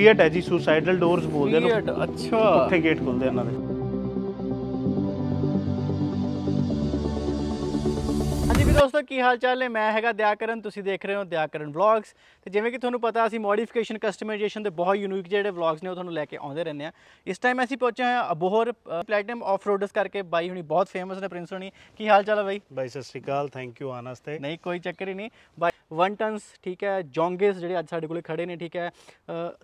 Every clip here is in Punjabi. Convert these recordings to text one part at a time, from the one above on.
ਗੇਟ ਹੈ ਜੀ ਸੁਸਾਈਡਲ ਡੋਰਸ ਬੋਲਦੇ ਨੇ ਗੇਟ ਅੱਛਾ ਉੱਥੇ ਗੇਟ ਖੁੱਲਦੇ ਇਹਨਾਂ ਦੇ ਦੋਸਤੋ ਕੀ ਹਾਲ ਚਾਲ ਨੇ ਮੈਂ ਹੈਗਾ ਦਿਆਕਰਨ ਤੁਸੀਂ ਦੇਖ ਰਹੇ ਹੋ ਦਿਆਕਰਨ ਵਲੌਗਸ ਤੇ ਜਿਵੇਂ ਕਿ ਤੁਹਾਨੂੰ ਪਤਾ ਅਸੀਂ ਮੋਡੀਫਿਕੇਸ਼ਨ ਕਸਟਮਾਈਜੇਸ਼ਨ ਦੇ ਬਹੁਤ ਯੂਨੀਕ ਜਿਹੜੇ ਵਲੌਗਸ ਨੇ ਉਹ ਤੁਹਾਨੂੰ ਲੈ ਕੇ ਆਉਂਦੇ ਰਹਿੰਦੇ ਆ ਇਸ ਟਾਈਮ ਅਸੀਂ ਪਹੁੰਚੇ ਹਾਂ ਅਬੋਹਰ ਪਲੈਟਿਨਮ ਆਫ ਰੋਡਸ ਕਰਕੇ ਬਾਈ ਹੁਣੀ ਬਹੁਤ ਫੇਮਸ ਨੇ ਪ੍ਰਿੰਸ ਹੁਣੀ ਕੀ ਹਾਲ ਚਾਲ ਹੈ ਬਾਈ ਬਾਈ ਸਤਿ ਸ਼੍ਰੀ ਅਕਾਲ ਥੈਂਕ ਯੂ ਆਨਸਤੇ ਨਹੀਂ ਕੋਈ ਚੱਕਰ ਹੀ ਨਹੀਂ ਬਾਈ ਵਨ ਟਨਸ ਠੀਕ ਹੈ ਜੋਂਗੇਸ ਜਿਹੜੇ ਅੱਜ ਸਾਡੇ ਕੋਲੇ ਖੜੇ ਨੇ ਠੀਕ ਹੈ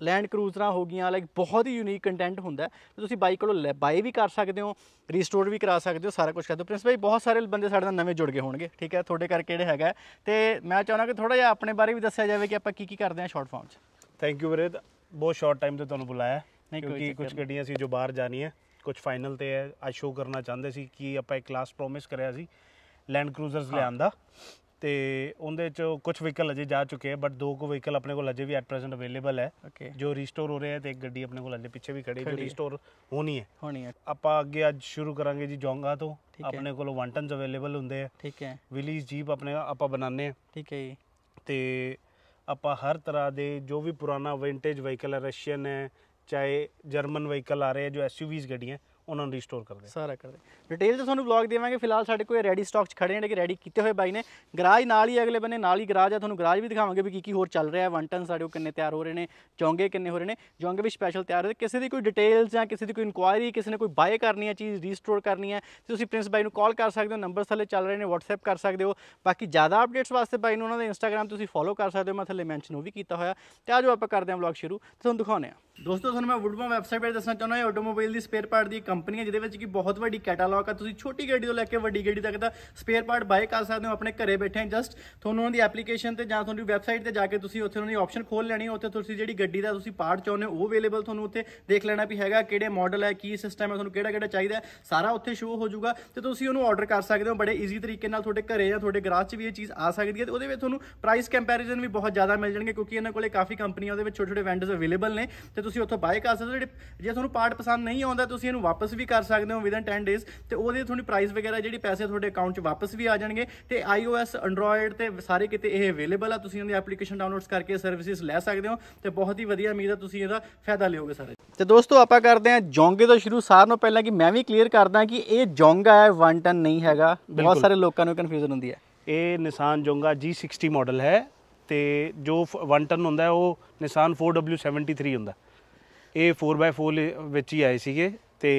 ਲੈਂਡ ਕਰੂਜ਼ਰਾਂ ਹੋ ਗਈਆਂ ਲਾਈਕ ਬਹੁਤ ਹੀ ਯੂਨੀਕ ਕੰਟੈਂਟ ਹੁੰਦਾ ਤੁਸੀਂ ਬਾਈ ਕੋਲੋਂ ਬਾਈ ਵੀ ਕਰ ਸਕਦੇ ਹੋ ਰੀਸਟੋਰ ਵੀ ਕਰਾ ਸਕਦੇ ਹੋ ਸਾਰਾ ਕੁਝ ਕਰਦੇ ਹੋ ਪ੍ਰਿੰਸ ਬਾਈ ਬਹੁਤ ਸਾਰੇ ਬੰਦੇ ਸਾਡੇ ਨਾਲ ਨਵੇਂ ਜੁੜ ਗਏ ਹੋਣਗੇ ਠੀਕ ਹੈ ਆ ਤੁਹਾਡੇ ਕਰਕੇ ਜਿਹੜੇ ਹੈਗਾ ਤੇ ਮੈਂ ਚਾਹੁੰਦਾ ਕਿ ਥੋੜਾ ਜਿਹਾ ਆਪਣੇ ਬਾਰੇ ਵੀ ਦੱਸਿਆ ਜਾਵੇ ਕਿ ਆਪਾਂ ਕੀ ਕੀ ਕਰਦੇ ਆ ਸ਼ਾਰਟ ਫਾਰਮ 'ਚ ਥੈਂਕ ਯੂ ਵੀਰੇ ਬਹੁਤ ਸ਼ਾਰਟ ਟਾਈਮ ਤੇ ਤੁਹਾਨੂੰ ਬੁਲਾਇਆ ਕਿਉਂਕਿ ਕੁਝ ਗੱਡੀਆਂ ਸੀ ਜੋ ਬਾਹਰ ਜਾਣੀਆਂ ਕੁਝ ਫਾਈਨਲ ਤੇ ਅੱਜ ਸ਼ੋਅ ਕਰਨਾ ਚਾਹੁੰਦੇ ਸੀ ਕਿ ਆਪਾਂ ਇੱਕ ਕਲਾਸ ਪ੍ਰੋਮਿਸ ਕਰਿਆ ਸੀ ਲੈਂਡ ਕਰੂਜ਼ਰਸ ਲਿਆਂਦਾ ਤੇ ਉਹਦੇ ਚ ਕੁਝ ਵਹੀਕਲ ਅਜੇ ਜਾ ਚੁੱਕੇ ਆ ਬਟ ਦੋ ਕੁ ਵਹੀਕਲ ਆਪਣੇ ਕੋਲ ਅਜੇ ਵੀ ਐਟ ਪ੍ਰੈਜ਼ੈਂਟ ਅਵੇਲੇਬਲ ਹੈ ਜੋ ਰੀਸਟੋਰ ਹੋ ਰਿਹਾ ਤੇ ਇੱਕ ਗੱਡੀ ਆਪਣੇ ਕੋਲ ਅਜੇ ਪਿੱਛੇ ਵੀ ਖੜੀ ਜੋ ਰੀਸਟੋਰ ਹੋਣੀ ਹੈ ਹੋਣੀ ਹੈ ਆਪਾਂ ਅੱਗੇ ਅੱਜ ਸ਼ੁਰੂ ਕਰਾਂਗੇ ਜੀ ਜੋਂਗਾ ਤੋਂ ਆਪਣੇ ਕੋਲ 1 ਅਵੇਲੇਬਲ ਹੁੰਦੇ ਆ ਠੀਕ ਹੈ ਵਿਲੀਜ਼ ਜੀਪ ਆਪਣੇ ਆਪਾਂ ਬਣਾਉਂਦੇ ਆ ਠੀਕ ਹੈ ਜੀ ਤੇ ਆਪਾਂ ਹਰ ਤਰ੍ਹਾਂ ਦੇ ਜੋ ਵੀ ਪੁਰਾਣਾ ਵਿੰਟੇਜ ਵਹੀਕਲ ਹੈ ਰਸ਼ੀਅਨ ਹੈ ਚਾਹੇ ਜਰਮਨ ਵਹੀਕਲ ਆ ਰਹੇ ਜੋ ਐਸਯੂਵੀਜ਼ ਗੱਡੀਆਂ ਉਹਨਾਂ ਨੂੰ ਰੀਸਟੋਰ ਕਰਦੇ ਸਾਰਾ ਕਰਦੇ ਡਿਟੇਲ ਤੇ ਤੁਹਾਨੂੰ ਬਲੌਗ ਦੇਵਾਂਗੇ ਫਿਲਹਾਲ ਸਾਡੇ ਕੋਲ ਰੈਡੀ ਸਟਾਕ ਚ ਖੜੇ ਨੇ ਕਿ ਰੈਡੀ ਕੀਤੇ ਹੋਏ ਬਾਈ ਨੇ ਗਰਾਜ ਨਾਲ ਹੀ ਅਗਲੇ ਬੰਨੇ ਨਾਲ ਹੀ ਗਰਾਜ ਆ ਤੁਹਾਨੂੰ ਗਰਾਜ ਵੀ ਦਿਖਾਵਾਂਗੇ ਵੀ ਕੀ ਕੀ ਹੋਰ ਚੱਲ ਰਿਹਾ ਹੈ 1 ਟਨ ਸਾਡੇ ਕੋਲ ਕਿੰਨੇ ਤਿਆਰ ਹੋ ਰਹੇ ਨੇ ਚੌਂਗੇ ਕਿੰਨੇ ਹੋ ਰਹੇ ਨੇ ਚੌਂਗੇ ਵੀ ਸਪੈਸ਼ਲ ਤਿਆਰ ਰਹੇ ਕਿਸੇ ਦੀ ਕੋਈ ਡਿਟੇਲਸ ਜਾਂ ਕਿਸੇ ਦੀ ਕੋਈ ਇਨਕੁਆਇਰੀ ਕਿਸੇ ਨੇ ਕੋਈ ਬਾਏ ਕਰਨੀ ਹੈ ਚੀਜ਼ ਰੀਸਟੋਰ ਕਰਨੀ ਹੈ ਤੁਸੀਂ ਪ੍ਰਿੰਸ ਬਾਈ ਨੂੰ ਕਾਲ ਕਰ ਸਕਦੇ ਹੋ ਨੰਬਰ ਥੱਲੇ ਚੱਲ ਰਹੇ ਨੇ WhatsApp ਕਰ ਸਕਦੇ ਹੋ ਬਾਕੀ ਜ਼ਿਆਦਾ ਅਪਡੇਟਸ ਵਾਸਤੇ ਬਾਈ ਨੂੰ ਉਹਨਾਂ ਦਾ Instagram ਤੁਸੀਂ ਫੋਲੋ ਕਰ ਸਕਦੇ ਹੋ ਮੈਂ ਥੱਲੇ ਮੈਂਸ਼ਨ ਉਹ ਵੀ ਕੀਤਾ ਹੋਇਆ ਤੇ ਆਜੋ ਆਪਾਂ ਕਰਦੇ ਹਾਂ ਵਲੌਗ ਸ਼ੁਰੂ ਤੁਹਾਨੂੰ ਦਿਖਾਉਂਦੇ ਆ ਦੋਸਤੋ ਤੁਹਾਨੂੰ ਮੈਂ ਵੈਬਸਾਈਟ ਦੱਸਣਾ ਚਾਹੁੰਦਾ ਹਾਂ ਆਟੋਮੋਬਾਈਲ ਦੀ ਸਪੇਅਰ ਪਾਰਟ ਦੀ ਕੰਪਨੀਆਂ ਜਿਹਦੇ ਵਿੱਚ ਕਿ ਬਹੁਤ ਵੱਡੀ ਕੈਟਾਲੌਗ ਆ ਤੁਸੀਂ ਛੋਟੀ ਗੱਡੀ ਤੋਂ ਲੈ ਕੇ ਵੱਡੀ ਗੱਡੀ ਤੱਕ ਦਾ ਸਪੇਅਰ ਪਾਰਟ ਬਾਏ ਕਰ ਸਕਦੇ ਹੋ ਆਪਣੇ ਘਰੇ ਬੈਠੇ ਜਸਟ ਤੁਹਾਨੂੰ ਉਹਨਾਂ ਦੀ ਐਪਲੀਕੇਸ਼ਨ ਤੇ ਜਾਂ ਤੁਹਾਡੀ ਵੈਬਸਾਈਟ ਤੇ ਜਾ ਕੇ ਤੁਸੀਂ ਉੱਥੇ ਉਹਨਾਂ ਦੀ ਆਪਸ਼ਨ ਖੋਲ ਲੈਣੀ ਉੱਥੇ ਤੁਸੀਂ ਜਿਹੜੀ ਗੱਡੀ ਦਾ ਤੁਸੀਂ ਪਾਰਟ ਚਾਹੁੰਦੇ ਹੋ ਉਹ ਅਵੇਲੇਬਲ ਤੁਹਾਨੂੰ ਉੱਥੇ ਦੇਖ ਲੈਣਾ ਵੀ ਹੈਗਾ ਕਿਹੜੇ ਮਾਡਲ ਹੈ ਕੀ ਸਿਸਟਮ ਹੈ ਤੁਹਾਨੂੰ ਕਿਹੜਾ ਕਿਹੜਾ ਚਾਹੀਦਾ ਸਾਰਾ ਉੱਥੇ ਸ਼ੋ ਹੋ ਜਾਊਗਾ ਤੇ ਤੁਸੀਂ ਉਹਨੂੰ ਆਰਡਰ ਕਰ ਸਕਦੇ ਹੋ ਬੜੇ ਈਜ਼ੀ ਤਰੀਕੇ ਨਾਲ ਤੁਹਾਡੇ ਘਰੇ ਜਾਂ ਤੁਹਾਡੇ ਗਰਾਜ 'ਚ ਵੀ ਇਹ ਚੀਜ਼ ਆ ਸਕਦੀ ਹੈ ਤੇ ਉਹਦੇ ਵਿੱਚ ਤੁਹਾਨੂੰ ਪ੍ਰਾਈਸ ਕੰਪੈਰੀਜ਼ਨ ਵੀ ਬਹੁਤ ਜ਼ਿਆਦਾ ਮਿਲ ਜਾਣਗੇ ਕਿਉਂਕਿ ਇਹਨਾਂ ਕੋਲੇ ਕਾਫੀ ਕੰਪਨੀਆਂ ਉਹਦੇ ਵਿੱਚ ਛੋਟੇ ਛੋਟੇ ਵੈਂਡਰਸ ਅਵੇਲੇਬਲ ਨੇ ਤੇ ਤੁਸੀਂ ਉੱਥੋਂ ਬਾਏ ਕਰ ਸਕਦੇ ਹੋ ਜੇ ਤੁਹਾਨੂੰ ਪਾਰਟ ਪਸੰਦ ਨਹੀਂ ਆਉਂਦਾ ਤੁਸੀਂ ਇਹਨੂੰ ਵਾਪਸ ਵਾਪਸ ਵੀ ਕਰ ਸਕਦੇ ਹੋ ਵਿਦਨ 10 ਡੇਸ ਤੇ ਉਹਦੇ ਤੁਹਾਨੂੰ ਪ੍ਰਾਈਸ ਵਗੈਰਾ ਜਿਹੜੀ ਪੈਸੇ ਤੁਹਾਡੇ ਅਕਾਊਂਟ 'ਚ ਵਾਪਸ ਵੀ ਆ ਜਾਣਗੇ ਤੇ iOS Android ਤੇ ਸਾਰੇ ਕਿਤੇ ਇਹ ਅਵੇਲੇਬਲ ਆ ਤੁਸੀਂ ਉਹਦੀ ਐਪਲੀਕੇਸ਼ਨ ਡਾਊਨਲੋਡਸ ਕਰਕੇ ਸਰਵਿਸਿਜ਼ ਲੈ ਸਕਦੇ ਹੋ ਤੇ ਬਹੁਤ ਹੀ ਵਧੀਆ ਉਮੀਦ ਆ ਤੁਸੀਂ ਇਹਦਾ ਫਾਇਦਾ ਲਿਓਗੇ ਸਾਰੇ ਤੇ ਦੋਸਤੋ ਆਪਾਂ ਕਰਦੇ ਹਾਂ ਜੋਂਗੇ ਤੋਂ ਸ਼ੁਰੂ ਸਾਰ ਨੂੰ ਪਹਿਲਾਂ ਕਿ ਮੈਂ ਵੀ ਕਲੀਅਰ ਕਰਦਾ ਕਿ ਇਹ ਜੋਂਗਾ ਹੈ 1 ਟਨ ਨਹੀਂ ਹੈਗਾ ਬਹੁਤ ਸਾਰੇ ਲੋਕਾਂ ਨੂੰ ਕਨਫਿਊਜ਼ਨ ਹੁੰਦੀ ਹੈ ਇਹ ਨਿਸਾਨ ਜੋਂਗਾ G60 ਮਾਡਲ ਹੈ ਤੇ ਜੋ 1 ਟਨ ਹੁੰਦਾ ਉਹ ਨਿਸਾਨ 4W73 ਹੁੰਦਾ ਇਹ 4x4 ਵਿੱਚ ਹੀ ਆਏ ਸੀਗੇ ਤੇ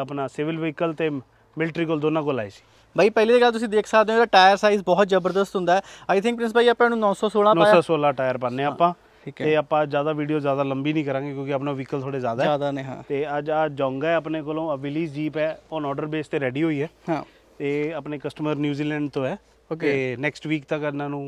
ਆਪਣਾ ਸਿਵਲ ਵਹੀਕਲ ਤੇ ਮਿਲਟਰੀ ਕੋਲ ਦੋਨਾਂ ਕੋਲ ਆਏ ਸੀ ਭਾਈ ਪਹਿਲੀ ਗੱਲ ਤੁਸੀਂ ਦੇਖ ਸਕਦੇ ਹੋ ਇਹਦਾ ਟਾਇਰ ਸਾਈਜ਼ ਬਹੁਤ ਜ਼ਬਰਦਸਤ ਹੁੰਦਾ ਆਈ ਥਿੰਕ ਪ੍ਰਿੰਸ ਭਾਈ ਆਪਾਂ ਇਹਨੂੰ 916 ਪਾਇਆ 916 ਟਾਇਰ ਪਾਣੇ ਆਪਾਂ ਤੇ ਆਪਾਂ ਜ਼ਿਆਦਾ ਵੀਡੀਓ ਜ਼ਿਆਦਾ ਲੰਬੀ ਨਹੀਂ ਕਰਾਂਗੇ ਕਿਉਂਕਿ ਆਪਣਾ ਵਹੀਕਲ ਥੋੜੇ ਜ਼ਿਆਦਾ ਹੈ ਜ਼ਿਆਦਾ ਨੇ ਹਾਂ ਤੇ ਅੱਜ ਆ ਜੋਂਗਾ ਹੈ ਆਪਣੇ ਕੋਲੋਂ ਅਬਿਲੀ ਜੀਪ ਹੈ ਔਨ ਆਰਡਰ ਬੇਸ ਤੇ ਰੈਡੀ ਹੋਈ ਹੈ ਹਾਂ ਤੇ ਆਪਣੇ ਕਸਟਮਰ ਨਿਊਜ਼ੀਲੈਂਡ ਤੋਂ ਹੈ ਓਕੇ ਨੈਕਸਟ ਵੀਕ ਤੱਕ ਇਹਨਾਂ ਨੂੰ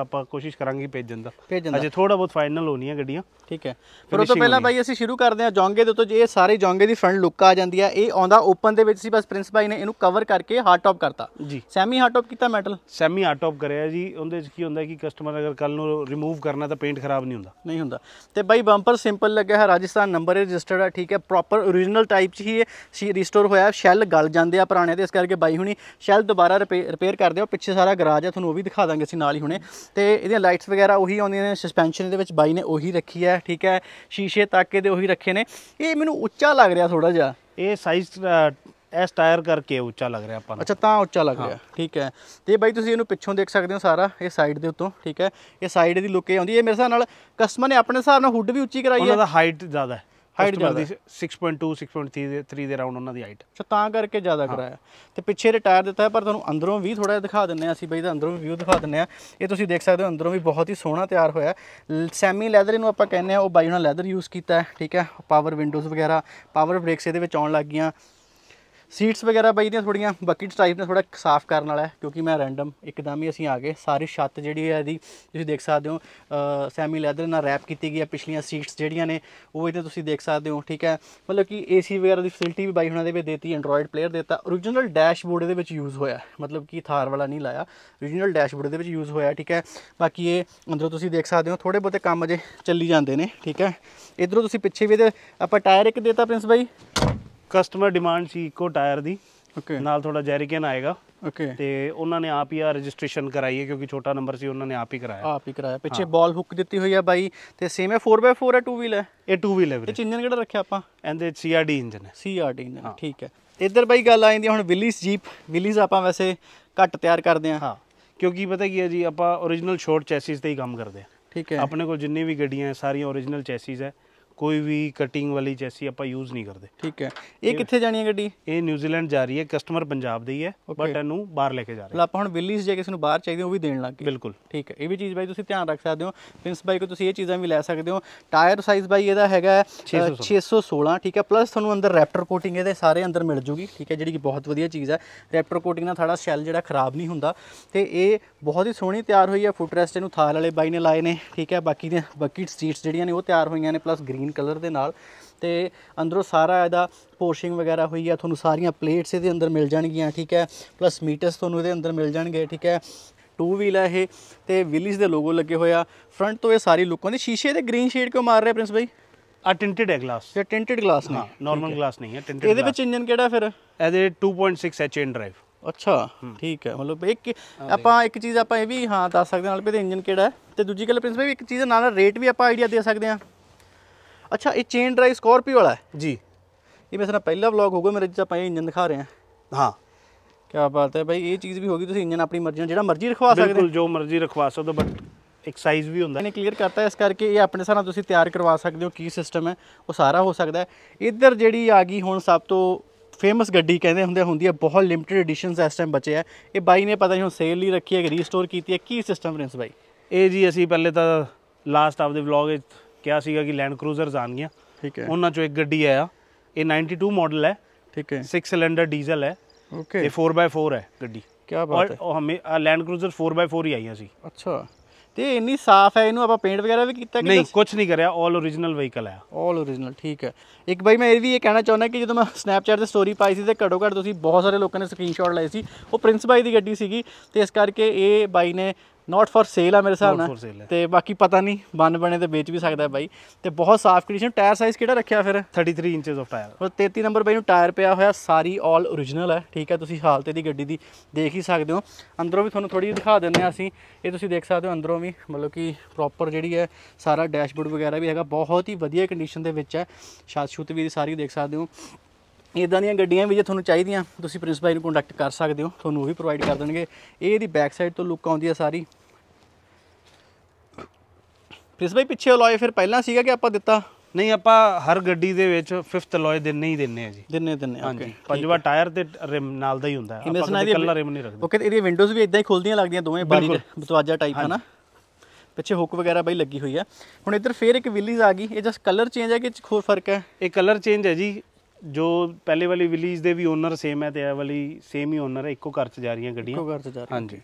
ਆਪਾਂ ਕੋਸ਼ਿਸ਼ ਕਰਾਂਗੇ ਭੇਜਣ ਦਾ ਅਜੇ ਥੋੜਾ ਬਹੁਤ ਫਾਈਨਲ ਹੋਣੀ ਹੈ ਗੱਡੀਆਂ ਠੀਕ ਹੈ ਪਰ ਉਹ ਤੋਂ ਪਹਿਲਾਂ ਭਾਈ ਅਸੀਂ ਸ਼ੁਰੂ ਕਰਦੇ ਹਾਂ ਜੋਂਗੇ ਦੇ ਉੱਤੇ ਜੇ ਇਹ ਸਾਰੇ ਜੋਂਗੇ ਦੀ ਫਰੰਟ ਲੁੱਕ ਆ ਜਾਂਦੀ ਹੈ ਇਹ ਆਉਂਦਾ ਓਪਨ ਦੇ ਵਿੱਚ ਸੀ ਬਸ ਪ੍ਰਿੰਸ ਭਾਈ ਨੇ ਇਹਨੂੰ ਕਵਰ ਕਰਕੇ ਹਾਰਡ ਟੌਪ ਕਰਤਾ ਜੀ ਸੈਮੀ ਹਾਰਡ ਟੌਪ ਕੀਤਾ ਮੈਟਲ ਸੈਮੀ ਹਾਰਡ ਟੌਪ ਕਰਿਆ ਜੀ ਉਹਦੇ ਵਿੱਚ ਕੀ ਹੁੰਦਾ ਕਿ ਕਸਟਮਰ ਅਗਰ ਕੱਲ ਨੂੰ ਰਿਮੂਵ ਕਰਨਾ ਤਾਂ ਪੇਂਟ ਖਰਾਬ ਨਹੀਂ ਹੁੰਦਾ ਨਹੀਂ ਹੁੰਦਾ ਤੇ ਭਾਈ ਬੰਪਰ ਸਿੰਪਲ ਲੱਗਿਆ ਹੈ ਰਾਜਸਥਾਨ ਨੰਬਰ ਹੈ ਰਜਿਸਟਰਡ ਹੈ ਠੀਕ ਹੈ ਪ੍ਰੋਪਰ origignal ਟਾਈਪ 'ਚ ਹੀ ਹੈ ਸੀ ਰੀਸਟੋਰ ਹੋਇਆ ਸ਼ੈਲ ਗਲ ਜਾਂਦੇ ਆ ਪੁਰਾਣੇ ਤੇ ਇਸ ਕਰਕੇ ਬਾਈ ਹੁਣੀ ਸ਼ੈਲ ਦੁਬਾਰਾ ਰਿਪੇਅਰ ਕਰਦੇ ਹੋ ਪਿੱਛੇ ਸਾਰਾ ਗਰਾਜ ਹੈ ਤੁਹਾਨੂੰ ਉਹ ਵੀ ਦਿਖਾ ਦਾਂਗੇ ਅਸੀਂ ਨਾਲ ਹੀ ਹੁਣੇ ਤੇ ਇਹਦੀਆਂ ਲਾਈਟਸ ਵਗੈਰਾ ਉਹੀ ਆਉਂਦੀਆਂ ਨੇ ਸਸਪੈਂਸ਼ਨ ਦੇ ਵਿੱਚ ਬਾਈ ਨੇ ਉਹੀ ਰੱਖੀ ਹੈ ਠੀਕ ਹੈ ਸ਼ੀਸ਼ੇ ਤਾਕੇ ਦੇ ਉਹੀ ਰੱਖੇ ਨੇ ਇਹ ਮੈਨੂੰ ਉੱਚਾ ਲੱਗ ਰਿਹਾ ਥੋੜਾ ਜਿਹਾ ਇਹ ਸਾਈਜ਼ ਇਸ ਟਾਇਰ ਕਰਕੇ ਉੱਚਾ ਲੱਗ ਰਿਹਾ ਆਪਾਂ ਨੂੰ ਅੱਛਾ ਤਾਂ ਉੱਚਾ ਲੱਗ ਰਿਹਾ ਠੀਕ ਹੈ ਤੇ ਬਾਈ ਤੁਸੀਂ ਇਹਨੂੰ ਪਿੱਛੋਂ ਦੇਖ ਸਕਦੇ ਹੋ ਸਾਰਾ ਇਹ ਸਾਈਡ ਦੇ ਉੱਤੋਂ ਠੀਕ ਹੈ ਇਹ ਸਾਈਡ ਦੀ ਲੁੱਕ ਇਹ ਆਉਂਦੀ ਇਹ ਮੇਰੇ ਹਿਸਾਬ ਨਾਲ ਕਸਟਮਰ ਨੇ ਆਪਣੇ ਹਿਸਾਬ ਨਾਲ ਹੁੱਡ ਵੀ ਉੱਚੀ ਕਰਾਈ ਹੈ ਉਹਨਾਂ ਦਾ ਹਾਈਟ ਜ਼ਿਆਦਾ ਹੈ ਹਾਈਟ ਜ਼ਿਆਦਾ 6.2 6.3 ਦੇ ਰਾਉਂਡ ਉਹਨਾਂ ਦੀ ਹਾਈਟ ਚ ਤਾਂ ਕਰਕੇ ਜ਼ਿਆਦਾ ਕਰਾਇਆ ਤੇ ਪਿੱਛੇ ਰਿਟਾਇਰ ਦਿੱਤਾ ਹੈ ਪਰ ਤੁਹਾਨੂੰ ਅੰਦਰੋਂ ਵੀ ਥੋੜਾ ਜਿਹਾ ਦਿਖਾ ਦਿੰਨੇ ਆ ਅਸੀਂ ਬਈ ਦਾ ਅੰਦਰੋਂ ਵੀ ਵਿਊ ਦਿਖਾ ਦਿੰਨੇ ਆ ਇਹ ਤੁਸੀਂ ਦੇਖ ਸਕਦੇ ਹੋ ਅੰਦਰੋਂ ਵੀ ਬਹੁਤ ਹੀ ਸੋਹਣਾ ਤਿਆਰ ਹੋਇਆ ਸੈਮੀ ਲੈਦਰ ਇਹਨੂੰ ਆਪਾਂ ਕਹਿੰਦੇ ਆ ਉਹ ਬਾਈ ਹੁਣ ਲੈਦਰ ਯੂਜ਼ ਕੀਤਾ ਠੀਕ ਹੈ ਪਾਵਰ ਵਿੰਡੋਜ਼ ਵਗੈਰਾ ਪਾਵਰ ਬ੍ਰੇਕਸ ਇਹਦੇ ਵਿੱਚ ਆਉਣ ਲੱਗ ਗਈਆਂ ਸੀਟਸ ਵਗੈਰਾ ਬਾਈ ਦੀਆਂ ਥੋੜੀਆਂ ਬਾਕੀ ਟਾਈਪ ਨੇ ਥੋੜਾ ਸਾਫ਼ ਕਰਨ ਵਾਲਾ ਕਿਉਂਕਿ ਮੈਂ ਰੈਂਡਮ ਇੱਕਦਮ ਹੀ ਅਸੀਂ ਆ ਗਏ ਸਾਰੀ ਛੱਤ ਜਿਹੜੀ ਹੈ ਇਹਦੀ ਤੁਸੀਂ ਦੇਖ ਸਕਦੇ ਹੋ ਸੈਮੀ ਲੈਦਰ ਨਾਲ ਰੈਪ ਕੀਤੀ ਗਈ ਹੈ ਪਿਛਲੀਆਂ ਸੀਟਸ ਜਿਹੜੀਆਂ ਨੇ ਉਹ ਇਹਦੇ ਤੁਸੀਂ ਦੇਖ ਸਕਦੇ ਹੋ ਠੀਕ ਹੈ ਮਤਲਬ ਕਿ ਏਸੀ ਵਗੈਰਾ ਦੀ ਫੈਸਿਲਿਟੀ ਵੀ ਬਾਈ ਹੁਣਾਂ ਦੇ ਵਿੱਚ ਦਿੱਤੀ ਐਂਡਰੋਇਡ ਪਲੇਅਰ ਦਿੱਤਾ origignal ਡੈਸ਼ਬੋਰਡ ਦੇ ਵਿੱਚ ਯੂਜ਼ ਹੋਇਆ ਮਤਲਬ ਕਿ ਥਾਰ ਵਾਲਾ ਨਹੀਂ ਲਾਇਆ origignal ਡੈਸ਼ਬੋਰਡ ਦੇ ਵਿੱਚ ਯੂਜ਼ ਹੋਇਆ ਠੀਕ ਹੈ ਬਾਕੀ ਇਹ ਅੰਦਰੋਂ ਤੁਸੀਂ ਦੇਖ ਸਕਦੇ ਹੋ ਥੋੜੇ ਬਹੁਤੇ ਕੰਮ ਅਜੇ ਚੱਲੀ ਜਾਂਦੇ ਨੇ ਠੀਕ ਹੈ ਇਧਰੋਂ ਤੁਸੀਂ ਪਿੱਛੇ ਵੀ ਇਹਦੇ ਆਪਾਂ ਟਾਇਰ ਇੱਕ ਦਿੱਤਾ ਪ੍ਰਿੰਸ ਬਾਈ ਕਸਟਮਰ ਡਿਮਾਂਡ ਸੀ ਇੱਕੋ ਟਾਇਰ ਦੀ ਓਕੇ ਨਾਲ ਥੋੜਾ ਜੈਰੀਕਨ ਆਏਗਾ ਓਕੇ ਤੇ ਉਹਨਾਂ ਨੇ ਆਪ ਹੀ ਆ ਰਜਿਸਟ੍ਰੇਸ਼ਨ ਕਰਾਈ ਹੈ ਕਿਉਂਕਿ ਛੋਟਾ ਨੰਬਰ ਸੀ ਉਹਨਾਂ ਨੇ ਆਪ ਹੀ ਕਰਾਇਆ ਆਪ ਹੀ ਕਰਾਇਆ ਪਿੱਛੇ ਬਾਲ ਹੁੱਕ ਦਿੱਤੀ ਹੋਈ ਆ ਬਾਈ ਤੇ ਸੇਮ ਹੈ 4x4 ਹੈ 2 ਵੀਲ ਹੈ ਇਹ 2 ਵੀਲ ਹੈ ਵੀਰੇ ਇਹ ਇੰਜਨ ਕਿਹੜਾ ਰੱਖਿਆ ਆਪਾਂ ਇਹਦੇ ਸੀਆਰਡੀ ਇੰਜਨ ਹੈ ਸੀਆਰਡੀ ਇੰਜਨ ਠੀਕ ਹੈ ਇੱਧਰ ਬਾਈ ਗੱਲ ਆ ਜਾਂਦੀ ਹੁਣ ਵਿਲੀਸ ਜੀਪ ਵਿਲੀਸ ਆਪਾਂ ਵੈਸੇ ਘੱਟ ਤਿਆਰ ਕਰਦੇ ਆ ਹਾਂ ਕਿਉਂਕਿ ਪਤਾ ਕੀ ਹੈ ਜੀ ਆਪਾਂ origignal ਸ਼ੋਰਟ ਚੈਸਿਸ ਤੇ ਹੀ ਕੰਮ ਕਰਦੇ ਆ ਠੀਕ ਹੈ ਆਪਣੇ ਕੋਲ ਜਿੰਨੀ ਵੀ ਗੱਡੀਆਂ ਸਾਰੀਆਂ origignal ਚੈਸਿਸ ਹੈ ਕੋਈ ਵੀ ਕਟਿੰਗ ਵਾਲੀ ਜੈਸੀ ਆਪਾਂ ਯੂਜ਼ ਨਹੀਂ ਕਰਦੇ ਠੀਕ ਹੈ ਇਹ ਕਿੱਥੇ ਜਾਣੀ ਹੈ ਗੱਡੀ ਇਹ ਨਿਊਜ਼ੀਲੈਂਡ ਜਾ ਰਹੀ ਹੈ ਕਸਟਮਰ ਪੰਜਾਬ ਦੀ ਹੈ ਬਟ ਇਹਨੂੰ ਬਾਹਰ ਲੈ ਕੇ ਜਾ ਰਹੇ ਹਾਂ ਆਪਾਂ ਹੁਣ ਬਿੱਲੀ ਜੇ ਕਿਸੇ ਨੂੰ ਬਾਹਰ ਚਾਹੀਦੀ ਉਹ ਵੀ ਦੇਣ ਲੱਗ ਗਏ ਬਿਲਕੁਲ ਠੀਕ ਹੈ ਇਹ ਵੀ ਚੀਜ਼ ਬਾਈ ਤੁਸੀਂ ਧਿਆਨ ਰੱਖ ਸਕਦੇ ਹੋ ਪ੍ਰਿੰਸ ਬਾਈ ਕੋ ਤੁਸੀਂ ਇਹ ਚੀਜ਼ਾਂ ਵੀ ਲੈ ਸਕਦੇ ਹੋ ਟਾਇਰ ਸਾਈਜ਼ ਬਾਈ ਇਹਦਾ ਹੈਗਾ 616 ਠੀਕ ਹੈ ਪਲੱਸ ਤੁਹਾਨੂੰ ਅੰਦਰ ਰੈਪਟਰ ਕੋਟਿੰਗ ਇਹਦੇ ਸਾਰੇ ਅੰਦਰ ਮਿਲ ਜੂਗੀ ਠੀਕ ਹੈ ਜਿਹੜੀ ਕਿ ਬਹੁਤ ਵਧੀਆ ਚੀਜ਼ ਹੈ ਰੈਪਟਰ ਕੋਟਿੰਗ ਨਾਲ ਥੋੜਾ ਸ਼ੈਲ ਜਿਹੜਾ ਖਰਾਬ ਨਹੀਂ ਹੁੰਦਾ ਤੇ ਇਹ ਬਹੁਤ ਹੀ ਸੋਹਣੀ ਤਿਆਰ ਹੋਈ ਹੈ ਫੁੱਟ ਰੈਸਟ ਇਹਨੂੰ ਥਾਲ ਵਾਲੇ ਬਾਈ ਨੇ ਲਾਏ ਨੇ ਠੀਕ ਹੈ ਬਾਕੀ ਦੀਆਂ ਬਕਟ ਸਟਰੀਟਸ ਜਿਹੜੀਆਂ ਨੇ ਉਹ ਤਿਆਰ ਹੋਈਆਂ ਨੇ ਪਲੱਸ ਗ੍ਰੀਨ ਕਲਰ ਦੇ ਨਾਲ ਤੇ ਅੰਦਰੋਂ ਸਾਰਾ ਇਹਦਾ ਪੋਸ਼ਿੰਗ ਵਗੈਰਾ ਹੋਈ ਹੈ ਤੁਹਾਨੂੰ ਸਾਰੀਆਂ ਪਲੇਟਸ ਇਹਦੇ ਅੰਦਰ ਮਿਲ ਜਾਣਗੀਆਂ ਠੀਕ ਹੈ ਪਲੱਸ ਮੀਟਰਸ ਤੁਹਾਨੂੰ ਇਹਦੇ ਅੰਦਰ ਮਿਲ ਜਾਣਗੇ ਠੀਕ ਹੈ ਟੂ ਵੀਲ ਹੈ ਇਹ ਤੇ ਵਿਲੀਜ਼ ਦੇ ਲੋਗੋ ਲੱਗੇ ਹੋਇਆ ਫਰੰਟ ਤੋਂ ਇਹ ਸਾਰੀ ਲੁੱਕ ਆਉਂਦੀ ਸ਼ੀਸ਼ੇ ਤੇ ਗ੍ਰੀਨ ਸ਼ੇਡ ਕਿਉਂ ਮਾਰ ਰਿਹਾ ਪ੍ਰਿੰਸ ਭਾਈ ਆ ਟਿੰਟਡ ਹੈ ਗਲਾਸ ਤੇ ਟਿੰਟਡ ਗਲਾਸ ਨਹੀਂ ਨਾਰਮਲ ਗਲਾਸ ਨਹੀਂ ਹੈ ਟਿੰਟਡ ਇਹਦੇ ਵਿੱਚ ਇੰਜਨ ਕਿਹੜਾ ਫਿਰ ਇਹਦੇ 2.6 ਐਚ ਇਨ ਡਰਾਈਵ ਅੱਛਾ ਠੀਕ ਹੈ ਮਤਲਬ ਇੱਕ ਆਪਾਂ ਇੱਕ ਚੀਜ਼ ਆਪਾਂ ਇਹ ਵੀ ਹਾਂ ਦੱਸ ਸਕਦੇ ਨਾਲ ਵੀ ਤੇ ਇੰਜਨ ਕਿਹੜਾ ਹੈ ਤੇ ਦੂਜੀ ਗੱਲ ਪ੍ਰਿੰਸ ਭਾਈ ਇੱਕ ਚੀਜ਼ ਨਾਲ ਰੇਟ ਵੀ ਆਪਾਂ ਆਈਡੀਆ ਦੇ ਸਕਦੇ ਹਾਂ ਅੱਛਾ ਇਹ ਚੇਨ ਡਰਾਈਵ ਸਕੋਰਪੀ ਵਾਲਾ ਜੀ ਇਹ ਮੇਰੇ ਨਾਲ ਪਹਿਲਾ ਵਲੌਗ ਹੋਊਗਾ ਮੇਰੇ ਜਿੱਚ ਆਪਾਂ ਇੰਜਨ ਦਿਖਾ ਰਹੇ ਹਾਂ ਹਾਂ ਕੀ ਬਾਤ ਹੈ ਭਾਈ ਇਹ ਚੀਜ਼ ਵੀ ਹੋਗੀ ਤੁਸੀਂ ਇੰਜਨ ਆਪਣੀ ਮਰਜ਼ੀ ਨਾਲ ਜਿਹੜਾ ਮਰਜ਼ੀ ਰਖਵਾ ਸਕਦੇ ਬਿਲਕੁਲ ਜੋ ਮਰਜ਼ੀ ਰਖਵਾ ਸਕਦੇ ਬਟ ਇੱਕ ਸਾਈਜ਼ ਵੀ ਹੁੰਦਾ ਇਹਨੇ ਕਲੀਅਰ ਕਰਤਾ ਇਸ ਕਰਕੇ ਇਹ ਆਪਣੇ ਸਾਰਾ ਤੁਸੀਂ ਤਿਆਰ ਕਰਵਾ ਸਕਦੇ ਹੋ ਕੀ ਸਿਸਟਮ ਹੈ ਉਹ ਸਾਰਾ ਹੋ ਸਕਦਾ ਇੱਧਰ ਜਿਹੜੀ ਆ ਗਈ ਹੁਣ ਸਭ ਤੋਂ ਫੇਮਸ ਗੱਡੀ ਕਹਿੰਦੇ ਹੁੰਦੇ ਹੁੰਦੀ ਹੈ ਬਹੁਤ ਲਿਮਿਟਿਡ ਐਡੀਸ਼ਨਸ ਇਸ ਟਾਈਮ ਬਚੇ ਆ ਇਹ ਬਾਈ ਨੇ ਪਤਾ ਨਹੀਂ ਹੁਣ ਸੇਲ ਲਈ ਰੱਖੀ ਹੈ ਕਿ ਰੀਸਟੋਰ ਕੀਤੀ ਹੈ ਕੀ ਸਿਸਟਮ ਪ੍ਰਿੰਸ ਬਾਈ ਇਹ ਜੀ ਅਸੀਂ ਪਹਿਲੇ ਤਾਂ ਲਾਸਟ ਆਫ ਦੇ ਵਲੌਗ ਵਿੱਚ ਕਿਹਾ ਸੀਗਾ ਕਿ ਲੈਂਡ ਕਰੂਜ਼ਰਸ ਆਣਗੀਆਂ ਠੀਕ ਹੈ ਉਹਨਾਂ ਚੋਂ ਇੱਕ ਗੱਡੀ ਆ ਇਹ 92 ਮਾਡਲ ਹੈ ਠੀਕ ਹੈ 6 ਸਿਲੰਡਰ ਡੀਜ਼ਲ ਹੈ ਓਕੇ ਤੇ 4x4 ਹੈ ਗੱਡੀ ਕੀ ਬਾਤ ਹੈ ਉਹ ਹਮੇ ਲੈਂਡ ਕਰੂਜ਼ਰ 4x4 ਹੀ ਆਈਆਂ ਸੀ ਅੱਛਾ ਤੇ ਇੰਨੀ ਸਾਫ਼ ਹੈ ਇਹਨੂੰ ਆਪਾਂ ਪੇਂਟ ਵਗੈਰਾ ਵੀ ਕੀਤਾ ਕਿ ਨਹੀਂ ਕੁਝ ਨਹੀਂ ਕਰਿਆ 올 origignal ਵਹੀਕਲ ਹੈ 올 origignal ਠੀਕ ਹੈ ਇੱਕ ਬਾਈ ਮੈਂ ਇਹ ਵੀ ਇਹ ਕਹਿਣਾ ਚਾਹੁੰਦਾ ਕਿ ਜਦੋਂ ਮੈਂ ਸਨੈਪਚੈਟ ਤੇ ਸਟੋਰੀ ਪਾਈ ਸੀ ਤੇ ਘੜੋ ਘੜ ਤੁਸੀਂ ਬਹੁਤ ਸਾਰੇ ਲੋਕਾਂ ਨੇ ਸਕਰੀਨਸ਼ਾਟ ਲਏ ਸੀ ਉਹ ਪ੍ਰਿੰਸ ਬਾਈ ਦੀ ਗੱਡੀ ਸੀਗੀ ਤੇ ਇਸ ਕਰਕੇ ਇਹ ਬਾਈ ਨੇ ਨਾਟ ਫॉर ਸੇਲ ਆ ਮੇਰੇ ਹਿਸਾਬ ਨਾਲ ਤੇ ਬਾਕੀ ਪਤਾ ਨਹੀਂ ਬੰਨ ਬਣੇ ਤੇ ਵੇਚ ਵੀ ਸਕਦਾ ਹੈ ਬਾਈ ਤੇ ਬਹੁਤ ਸਾਫ਼ ਕੰਡੀਸ਼ਨ ਟਾਇਰ ਸਾਈਜ਼ ਕਿਹੜਾ ਰੱਖਿਆ ਫਿਰ 33 ਇੰਚਸ ਆਫ ਟਾਇਰ ਔਰ 33 ਨੰਬਰ ਬਾਈ ਨੂੰ ਟਾਇਰ ਪਿਆ ਹੋਇਆ ਸਾਰੀ ਆਲ origignal ਹੈ ਠੀਕ ਹੈ ਤੁਸੀਂ ਹਾਲਤ ਇਹਦੀ ਗੱਡੀ ਦੀ ਦੇਖ ਹੀ ਸਕਦੇ ਹੋ ਅੰਦਰੋਂ ਵੀ ਤੁਹਾਨੂੰ ਥੋੜੀ ਦਿਖਾ ਦਿੰਦੇ ਆ ਅਸੀਂ ਇਹ ਤੁਸੀਂ ਦੇਖ ਸਕਦੇ ਹੋ ਅੰਦਰੋਂ ਵੀ ਮਤਲਬ ਕਿ ਪ੍ਰੋਪਰ ਜਿਹੜੀ ਹੈ ਸਾਰਾ ਡੈਸ਼ਬੋਰਡ ਵਗੈਰਾ ਵੀ ਹੈਗਾ ਬਹੁਤ ਹੀ ਵਧੀਆ ਕੰਡੀਸ਼ਨ ਦੇ ਵਿੱਚ ਹੈ ਸ਼ਾਸ਼ੂਤ ਵੀ ਇਹਦੀ ਸਾਰੀ ਦੇਖ ਸਕਦੇ ਹੋ ਇਦਾਂ ਦੀਆਂ ਗੱਡੀਆਂ ਵੀ ਜੇ ਤੁਹਾਨੂੰ ਚਾਹੀਦੀਆਂ ਤੁਸੀਂ ਪ੍ਰਿੰਸ ਭਾਈ ਨੂੰ ਕੰਟੈਕਟ ਕਰ ਸਕਦੇ ਹੋ ਤੁਹਾਨੂੰ ਉਹ ਵੀ ਪ੍ਰੋਵਾਈਡ ਕਰ ਦੇਣਗੇ ਇਹ ਇਹਦੀ ਬੈਕ ਸਾਈਡ ਤੋਂ ਲੁੱਕ ਆਉਂਦੀ ਹੈ ਸਾਰੀ ਪ੍ਰਿੰਸ ਭਾਈ ਪਿੱਛੇ ਅਲੋਏ ਫਿਰ ਪਹਿਲਾਂ ਸੀਗਾ ਕਿ ਆਪਾਂ ਦਿੱਤਾ ਨਹੀਂ ਆਪਾਂ ਹਰ ਗੱਡੀ ਦੇ ਵਿੱਚ 5th ਅਲੋਏ ਦਿੰਨੇ ਹੀ ਦਿੰਨੇ ਆ ਜੀ ਦਿੰਨੇ ਦਿੰਨੇ ਹਾਂਜੀ ਪੰਜਵਾਂ ਟਾਇਰ ਤੇ ਰਿਮ ਨਾਲ ਦਾ ਹੀ ਹੁੰਦਾ ਹੈ ਆਪਾਂ ਕੱਲਾ ਰਿਮ ਨਹੀਂ ਰੱਖਦੇ ਓਕੇ ਇਹਦੀ ਵਿੰਡੋਜ਼ ਵੀ ਇਦਾਂ ਹੀ ਖੁੱਲਦੀਆਂ ਲੱਗਦੀਆਂ ਦੋਵੇਂ ਬਾਰੀ ਦਰਵਾਜ਼ਾ ਟਾਈਪ ਹਨਾ ਪਿੱਛੇ ਹੁੱਕ ਵਗੈਰਾ ਬਈ ਲੱਗੀ ਹੋਈ ਆ ਹੁਣ ਇੱਧਰ ਫੇਰ ਇੱਕ ਵਿਲੀਜ਼ ਆ ਗਈ ਇਹ ਜਸ ਕਲਰ ਚੇਂਜ ਹੈ ਕਿ ਹੋਰ ਫਰਕ ਹੈ ਇਹ ਕਲਰ ਚੇਂਜ ਹੈ ਜੀ ਜੋ ਪਹਿਲੇ ਵਾਲੀ ਵਿਲੀਜ਼ ਦੇ ਵੀ ਓਨਰ ਸੇਮ ਹੈ ਤੇ ਇਹ ਵਾਲੀ ਸੇਮ ਹੀ ਓਨਰ ਹੈ ਇੱਕੋ ਘਰ 'ਚ ਜਾ ਰਹੀਆਂ ਗੱਡੀਆਂ ਇੱਕੋ ਘਰ 'ਚ ਜਾ ਰਹੀਆਂ ਹਾਂਜੀ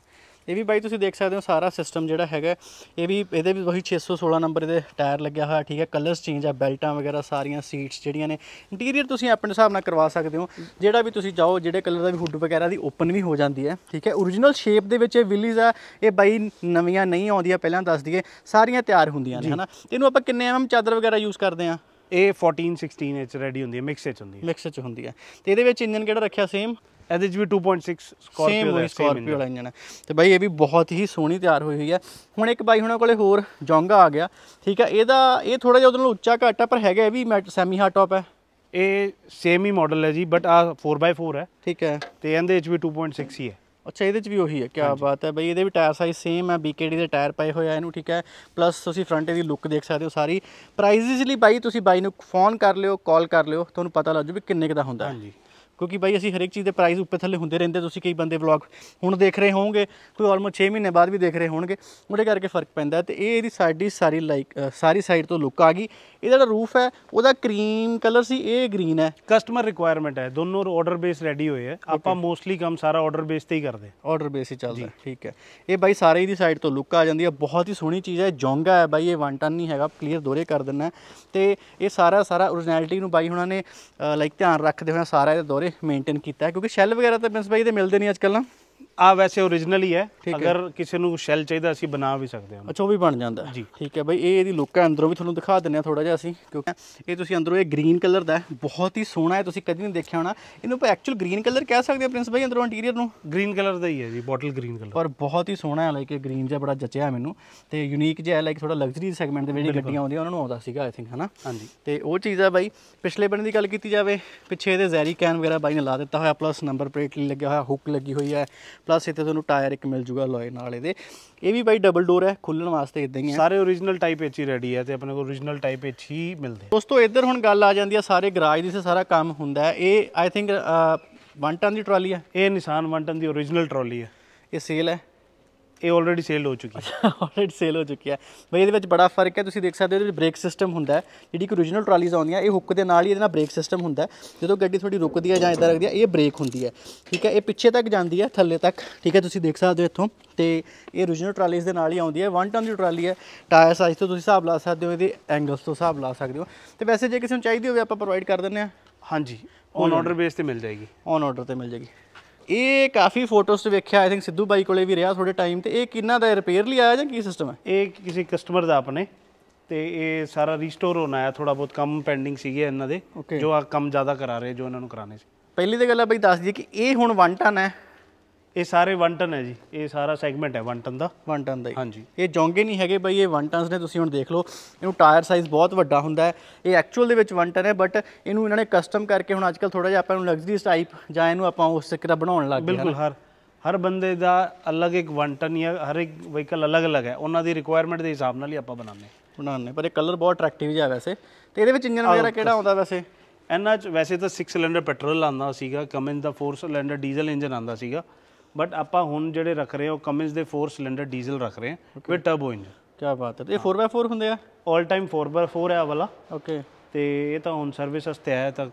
ਇਹ ਵੀ ਬਾਈ ਤੁਸੀਂ ਦੇਖ ਸਕਦੇ ਹੋ ਸਾਰਾ ਸਿਸਟਮ ਜਿਹੜਾ ਹੈਗਾ ਇਹ ਵੀ ਇਹਦੇ ਵੀ ਵਹੀ 616 ਨੰਬਰ ਦੇ ਟਾਇਰ ਲੱਗਿਆ ਹੋਇਆ ਠੀਕ ਹੈ ਕਲਰਸ ਚੇਂਜ ਆ ਬੈਲਟਾਂ ਵਗੈਰਾ ਸਾਰੀਆਂ ਸੀਟਸ ਜਿਹੜੀਆਂ ਨੇ ਇੰਟੀਰੀਅਰ ਤੁਸੀਂ ਆਪਣੇ ਹਿਸਾਬ ਨਾਲ ਕਰਵਾ ਸਕਦੇ ਹੋ ਜਿਹੜਾ ਵੀ ਤੁਸੀਂ ਚਾਹੋ ਜਿਹੜੇ ਕਲਰ ਦਾ ਵੀ ਹੁੱਡ ਵਗੈਰਾ ਦੀ ਓਪਨ ਵੀ ਹੋ ਜਾਂਦੀ ਹੈ ਠੀਕ ਹੈ origignal ਸ਼ੇਪ ਦੇ ਵਿੱਚ ਇਹ ਵਿਲੀਜ਼ ਆ ਇਹ ਬਾਈ ਨਵੀਆਂ ਨਹੀਂ ਆਉਂਦੀਆਂ ਪਹਿਲਾਂ ਦੱਸ ਦਈਏ ਸਾਰੀਆਂ ਤਿਆਰ ਹੁੰਦੀਆਂ ਨੇ ਹਨਾ ਇਹਨੂੰ ਆਪਾਂ ਕਿੰਨੇ ਐਮਐਮ mm ਚਾਦਰ ਵਗੈਰਾ ਯੂਜ਼ ਕਰਦੇ ਆ ਇਹ 14 16 ਇੰਚ ਰੈਡੀ ਹੁੰਦੀ ਹੈ ਮਿਕਸ ਵਿੱਚ ਹੁੰਦੀ ਹੈ ਮਿਕਸ ਵਿੱਚ ਹੁੰਦੀ ਹੈ ਤੇ ਇਹਦੇ ਵਿੱਚ ਇੰਜਨ ਕਿਹੜਾ ਰੱਖਿਆ ਸੇਮ ਇਹਦੇ 'ਚ ਵੀ 2.6 ਸਕੋਰਪੀਓ ਦਾ ਸਕਾਰਪੀਓ ਵਾਲਾ ਇੰਜਨ ਹੈ ਤੇ ਬਾਈ ਇਹ ਵੀ ਬਹੁਤ ਹੀ ਸੋਹਣੀ ਤਿਆਰ ਹੋਈ ਹੋਈ ਹੈ ਹੁਣ ਇੱਕ ਬਾਈ ਹੁਣਾਂ ਕੋਲੇ ਹੋਰ ਜੋਂਗਾ ਆ ਗਿਆ ਠੀਕ ਹੈ ਇਹਦਾ ਇਹ ਥੋੜਾ ਜਿਹਾ ਉਹਦੇ ਨਾਲੋਂ ਉੱਚਾ ਘੱਟ ਹੈ ਪਰ ਹੈਗਾ ਇਹ ਵੀ ਸੈਮੀ ਹਾਰਡ ਟਾਪ ਹੈ ਇਹ ਸੇਮ ਹੀ ਮਾਡਲ ਹੈ ਜੀ ਬਟ ਆ 4x4 ਹੈ ਠੀਕ ਹੈ ਤੇ ਇਹਦੇ ਵਿੱਚ ਵੀ 2.6 ਹੀ ਹੈ ਅੱਛਾ ਇਹਦੇ ਚ ਵੀ ਉਹੀ ਹੈ ਕੀ ਬਾਤ ਹੈ ਬਈ ਇਹਦੇ ਵੀ ਟਾਇਰ ਸਾਈਜ਼ ਸੇਮ ਹੈ BKD ਦੇ ਟਾਇਰ ਪਏ ਹੋਏ ਆ ਇਹਨੂੰ ਠੀਕ ਹੈ ਪਲੱਸ ਤੁਸੀਂ ਫਰੰਟ ਦੀ ਲੁੱਕ ਦੇਖ ਸਕਦੇ ਹੋ ਸਾਰੀ ਪ੍ਰਾਈਸਿਸ ਲਈ ਬਾਈ ਤੁਸੀਂ ਬਾਈ ਨੂੰ ਫੋਨ ਕਰ ਲਿਓ ਕਾਲ ਕਰ ਲਿਓ ਤੁਹਾਨੂੰ ਪਤਾ ਲੱਗ ਜੂ ਵੀ ਕਿੰਨੇ ਕ ਦਾ ਹੁੰਦਾ ਹਾਂਜੀ ਕਿਉਂਕਿ ਭਾਈ ਅਸੀਂ ਹਰੇਕ ਚੀਜ਼ ਦੇ ਪ੍ਰਾਈਸ ਉੱਪਰ ਥੱਲੇ ਹੁੰਦੇ ਰਹਿੰਦੇ ਤੁਸੀਂ ਕਈ ਬੰਦੇ ਵਲੌਗ ਹੁਣ ਦੇਖ ਰਹੇ ਹੋਵੋਗੇ ਕੋਈ ਆਲਮੋਸਟ 6 ਮਹੀਨੇ ਬਾਅਦ ਵੀ ਦੇਖ ਰਹੇ ਹੋਣਗੇ ਉਹਦੇ ਕਰਕੇ ਫਰਕ ਪੈਂਦਾ ਤੇ ਇਹ ਇਹਦੀ ਦੀ ਸਾਰੀ ਲਾਈਕ ਸਾਰੀ ਸਾਈਡ ਤੋਂ ਲੁੱਕ ਆ ਗਈ ਇਹਦਾ ਜਿਹੜਾ ਰੂਫ ਹੈ ਉਹਦਾ ਕਰੀਮ ਕਲਰ ਸੀ ਇਹ ਗ੍ਰੀਨ ਹੈ ਕਸਟਮਰ ਰਿਕੁਆਇਰਮੈਂਟ ਹੈ ਦੋਨੋਂ ਆਰਡਰ ਬੇਸ ਰੈਡੀ ਹੋਏ ਆ ਆਪਾਂ ਮੋਸਟਲੀ ਕੰਮ ਸਾਰਾ ਆਰਡਰ ਬੇਸ ਤੇ ਹੀ ਕਰਦੇ ਆਰਡਰ ਬੇਸ ਹੀ ਚੱਲਦਾ ਠੀਕ ਹੈ ਇਹ ਭਾਈ ਸਾਰੇ ਦੀ ਸਾਈਡ ਤੋਂ ਲੁੱਕ ਆ ਜਾਂਦੀ ਹੈ ਬਹੁਤ ਹੀ ਸੋਹਣੀ ਚੀਜ਼ ਹੈ ਜੋਂਗਾ ਹੈ ਭਾਈ ਇਹ ਵਨ ਟਨ ਨਹੀਂ ਹੈਗਾ ਕਲੀਅਰ ਦੋਰੇ ਕਰ ਦਿੰਨਾ ਤੇ ਇਹ ਸਾਰਾ ਸਾਰਾ ਓਰੀਜਨੈਲਿਟੀ ਨੂੰ ਭਾਈ ਹੁਣਾਂ ਨੇ ਲਾਈਕ ਧਿਆਨ ਰੱਖਦੇ ਹੋਏ ਸਾਰਾ ਇਹ ਦੋਰੇ ਮੇਨਟੇਨ ਕੀਤਾ ਕਿਉਂਕਿ ਸ਼ੈਲ ਵਗੈਰਾ ਤਾਂ ਪ੍ਰਿੰਸ ਬਾਈ ਦੇ ਮਿਲਦੇ ਨਹੀਂ ਅੱਜ ਕੱਲ੍ਹ ਨਾ ਆ ਵੈਸੇ origignal ਹੀ ਹੈ ਅਗਰ ਕਿਸੇ ਨੂੰ ਸ਼ੈਲ ਚਾਹੀਦਾ ਅਸੀਂ ਬਣਾ ਵੀ ਸਕਦੇ ਹਾਂ ਅੱਛਾ ਉਹ ਵੀ ਬਣ ਜਾਂਦਾ ਜੀ ਠੀਕ ਹੈ ਬਈ ਇਹ ਇਹਦੀ ਲੁੱਕ ਹੈ ਅੰਦਰੋਂ ਵੀ ਤੁਹਾਨੂੰ ਦਿਖਾ ਦਿੰਨੇ ਆ ਥੋੜਾ ਜਿਹਾ ਅਸੀਂ ਕਿਉਂਕਿ ਇਹ ਤੁਸੀਂ ਅੰਦਰੋਂ ਇਹ ਗ੍ਰੀਨ ਕਲਰ ਦਾ ਬਹੁਤ ਹੀ ਸੋਹਣਾ ਹੈ ਤੁਸੀਂ ਕਦੀ ਨਹੀਂ ਦੇਖਿਆ ਹੋਣਾ ਇਹਨੂੰ ਆਪਾਂ ਐਕਚੁਅਲ ਗ੍ਰੀਨ ਕਲਰ ਕਹਿ ਸਕਦੇ ਆ ਪ੍ਰਿੰਸ ਬਈ ਅੰਦਰੋਂ ਇੰਟੀਰੀਅਰ ਨੂੰ ਗ੍ਰੀਨ ਕਲਰ ਦਾ ਹੀ ਹੈ ਜੀ ਬੋਟਲ ਗ੍ਰੀਨ ਕਲਰ ਪਰ ਬਹੁਤ ਹੀ ਸੋਹਣਾ ਹੈ ਲਾਈਕ ਇਹ ਗ੍ਰੀਨ ਜਿਹਾ ਬੜਾ ਜਚਿਆ ਮੈਨੂੰ ਤੇ ਯੂਨੀਕ ਜਿਹਾ ਲਾਈਕ ਥੋੜਾ ਲਗਜ਼ਰੀ ਸੈਗਮੈਂਟ ਦੇ ਜਿਹੜੀ ਗੱਡੀਆਂ ਆਉਂਦੀਆਂ ਉਹਨਾਂ ਨੂੰ ਆਉਂਦਾ ਸੀਗਾ ਆਈ ਥਿੰਕ ਹਨਾ ਹਾਂਜੀ ਤੇ ਉਹ ਚੀਜ਼ ਆ ਬਾਈ ਪਿਛਲੇ ਦੀ ਗੱਲ ਕੀਤੀ ਜਾਵੇ ਪਿੱਛੇ ਜ਼ੈਰੀ ਕੈਨ ਵਗੈਰਾ ਬਾਈ ਨੇ ਲਾ ਦਿੱਤਾ ਹੋਇਆ ਪਲੱਸ ਨੰਬਰ ਪਲੇਟ ਲੱਗਿਆ ਹੋਇਆ ਹੁੱਕ ਲੱਗੀ ਹੋਈ ਹੈ ਪਲੱਸ ਇੱਥੇ ਤੁਹਾਨੂੰ ਟਾਇਰ ਇੱਕ ਮਿਲ ਜੂਗਾ ਲੋਏ ਨਾਲ ਇਹਦੇ ਇਹ ਵੀ ਬਾਈ ਡਬਲ ਡੋਰ ਹੈ ਖੁੱਲਣ ਵਾਸਤੇ ਇਦਾਂ ਹੀ ਹੈ ਸਾਰੇ origignal ਟਾਈਪ ਵਿੱਚ ਹੀ ਰੈਡੀ ਹੈ ਤੇ ਆਪਣੇ ਕੋਲ origignal ਟਾਈਪ ਵਿੱਚ ਹੀ ਮਿਲਦੇ ਦੋਸਤੋ ਇੱਧਰ ਹੁਣ ਗੱਲ ਆ ਜਾਂਦੀ ਹੈ ਸਾਰੇ ਗਰਾਜ ਦੀ ਸੇ ਸਾਰਾ ਕੰਮ ਹੁੰਦਾ ਹੈ ਇਹ ਆਈ ਥਿੰਕ 1 ਟਨ ਦੀ ਟਰਾਲੀ ਹੈ ਇਹ ਨਿਸਾਨ 1 ਟਨ ਦੀ origignal ਟਰਾਲੀ ਹੈ ਇਹ ਸੇਲ ਹੈ ਇਹ ਆਲਰੇਡੀ ਸੇਲ ਹੋ ਚੁੱਕੀ ਹੈ ਆਲਰੇਡੀ ਸੇਲ ਹੋ ਚੁੱਕੀ ਹੈ ਬਈ ਇਹਦੇ ਵਿੱਚ ਬੜਾ ਫਰਕ ਹੈ ਤੁਸੀਂ ਦੇਖ ਸਕਦੇ ਹੋ ਇਹਦੇ ਵਿੱਚ ਬ੍ਰੇਕ ਸਿਸਟਮ ਹੁੰਦਾ ਹੈ ਜਿਹੜੀ ਕਿ origignal ਟਰਾਲੀਜ਼ ਆਉਂਦੀਆਂ ਇਹ ਹੁੱਕ ਦੇ ਨਾਲ ਹੀ ਇਹਦੇ ਨਾਲ ਬ੍ਰੇਕ ਸਿਸਟਮ ਹੁੰਦਾ ਹੈ ਜਦੋਂ ਗੱਡੀ ਥੋੜੀ ਰੁਕਦੀ ਹੈ ਜਾਂ ਇਦਾਂ ਲੱਗਦੀ ਹੈ ਇਹ ਬ੍ਰੇਕ ਹੁੰਦੀ ਹੈ ਠੀਕ ਹੈ ਇਹ ਪਿੱਛੇ ਤੱਕ ਜਾਂਦੀ ਹੈ ਥੱਲੇ ਤੱਕ ਠੀਕ ਹੈ ਤੁਸੀਂ ਦੇਖ ਸਕਦੇ ਹੋ ਇੱਥੋਂ ਤੇ ਇਹ origignal ਟਰਾਲੀਜ਼ ਦੇ ਨਾਲ ਹੀ ਆਉਂਦੀ ਹੈ 1 ਟਨ ਦੀ ਟਰਾਲੀ ਹੈ ਟਾਇਰ ਸਾਈਜ਼ ਤੋਂ ਤੁਸੀਂ ਹਿਸਾਬ ਲਾ ਸਕਦੇ ਹੋ ਇਹਦੇ ਐਂਗਲਸ ਤੋਂ ਹਿਸਾਬ ਲਾ ਸਕਦੇ ਹੋ ਤੇ ਵੈਸੇ ਜੇ ਕਿਸੇ ਨੂੰ ਚਾਹੀਦੀ ਹੋਵੇ ਆਪਾਂ ਪ੍ਰੋਵਾਈਡ ਕਰ ਦਿੰਦੇ ਆ ਹਾਂਜੀ ਔਨ ਆਰਡਰ ਬੇਸ ਤੇ ਮਿਲ ਜਾਏਗੀ ਔਨ ਆਰਡਰ ਤੇ ਮਿਲ ਜਾਏਗੀ ਇਹ ਕਾਫੀ ਫੋਟੋਸ ਤੇ ਵੇਖਿਆ ਆਈ ਥਿੰਕ ਸਿੱਧੂ ਬਾਈ ਕੋਲੇ ਵੀ ਰਿਹਾ ਥੋੜੇ ਟਾਈਮ ਤੇ ਇਹ ਕਿੰਨਾ ਦਾ ਰਿਪੇਅਰ ਲਈ ਆਇਆ ਜਾਂ ਕੀ ਸਿਸਟਮ ਹੈ ਇਹ ਕਿਸੇ ਕਸਟਮਰ ਦਾ ਆਪਣੇ ਤੇ ਇਹ ਸਾਰਾ ਰੀਸਟੋਰ ਹੋਣਾ ਹੈ ਥੋੜਾ ਬਹੁਤ ਕੰਮ ਪੈਂਡਿੰਗ ਸੀਗੇ ਇਹਨਾਂ ਦੇ ਜੋ ਆ ਕੰਮ ਜ਼ਿਆਦਾ ਕਰਾ ਰਹੇ ਜੋ ਇਹਨਾਂ ਨੂੰ ਕਰਾਣੇ ਸੀ ਪਹਿਲੀ ਤੇ ਗੱਲ ਹੈ ਬਈ ਦੱਸ ਦਈਏ ਕਿ ਇਹ ਹੁਣ 1 ਟਨ ਹੈ ਇਹ ਸਾਰੇ 1 ਟਨ ਹੈ ਜੀ ਇਹ ਸਾਰਾ ਸੈਗਮੈਂਟ ਹੈ 1 ਟਨ ਦਾ 1 ਟਨ ਦਾ ਹਾਂਜੀ ਇਹ ਜੋਂਗੇ ਨਹੀਂ ਹੈਗੇ ਬਈ ਇਹ 1 ਟਨਸ ਨੇ ਤੁਸੀਂ ਹੁਣ ਦੇਖ ਲਓ ਇਹਨੂੰ ਟਾਇਰ ਸਾਈਜ਼ ਬਹੁਤ ਵੱਡਾ ਹੁੰਦਾ ਹੈ ਇਹ ਐਕਚੁਅਲ ਦੇ ਵਿੱਚ 1 ਟਨ ਹੈ ਬਟ ਇਹਨੂੰ ਇਹਨਾਂ ਨੇ ਕਸਟਮ ਕਰਕੇ ਹੁਣ ਅੱਜਕੱਲ ਥੋੜਾ ਜਿਹਾ ਆਪਾਂ ਨੂੰ ਲਗਜ਼ਰੀ ਟਾਈਪ ਜਾਂ ਇਹਨੂੰ ਆਪਾਂ ਉਸ ਤਰ੍ਹਾਂ ਬਣਾਉਣ ਲੱਗ ਗਏ ਬਿਲਕੁਲ ਹਰ ਹਰ ਬੰਦੇ ਦਾ ਅਲੱਗ ਇੱਕ 1 ਟਨ ਜਾਂ ਹਰ ਇੱਕ ਵਹੀਕਲ ਅਲੱਗ-ਅਲੱਗ ਹੈ ਉਹਨਾਂ ਦੀ ਰਿਕੁਆਇਰਮੈਂਟ ਦੇ ਹਿਸਾਬ ਨਾਲ ਹੀ ਆਪਾਂ ਬਣਾਉਂਦੇ ਬਣਾਉਂਦੇ ਪਰ ਇਹ ਕਲਰ ਬਹੁਤ ਅਟਰੈਕਟਿਵ ਜਿਹਾ ਵੈਸੇ ਤੇ ਇਹਦੇ ਵਿੱਚ ਇੰਜਨ ਵਗੈਰਾ ਕਿਹੜਾ ਆਉਂਦਾ ਵੈਸੇ ਇਹਨਾਂ 'ਚ ਵੈਸੇ ਤਾਂ 6 ਸਿਲੰਡਰ ਪੈਟਰੋਲ ਆਉਂਦਾ ਸੀਗਾ ਕਮਿੰਸ ਦਾ 4 ਸਿਲੰਡਰ ਡੀਜ਼ਲ ਇੰਜਨ ਆਉਂਦਾ ਸੀਗਾ ਬਟ ਆਪਾਂ ਹੁਣ ਜਿਹੜੇ ਰੱਖ ਰਹੇ ਹਾਂ ਉਹ ਕਮਿੰਸ ਦੇ 4 ਸਿਲੰਡਰ ਡੀਜ਼ਲ ਰੱਖ ਰਹੇ ਹਾਂ ਵਿਦ ਟਰਬੋ ਇੰਜਨ ਕੀ ਬਾਤ ਹੈ ਇਹ 4x4 ਹੁੰਦੇ ਆ 올 ਟਾਈਮ 4x4 ਹੈ ਆ ਵਾਲਾ ਓਕੇ ਤੇ ਇਹ ਤਾਂ ਹੁਣ ਸਰਵਿਸ ਵਾਸਤੇ ਆਇਆ ਤਾਂ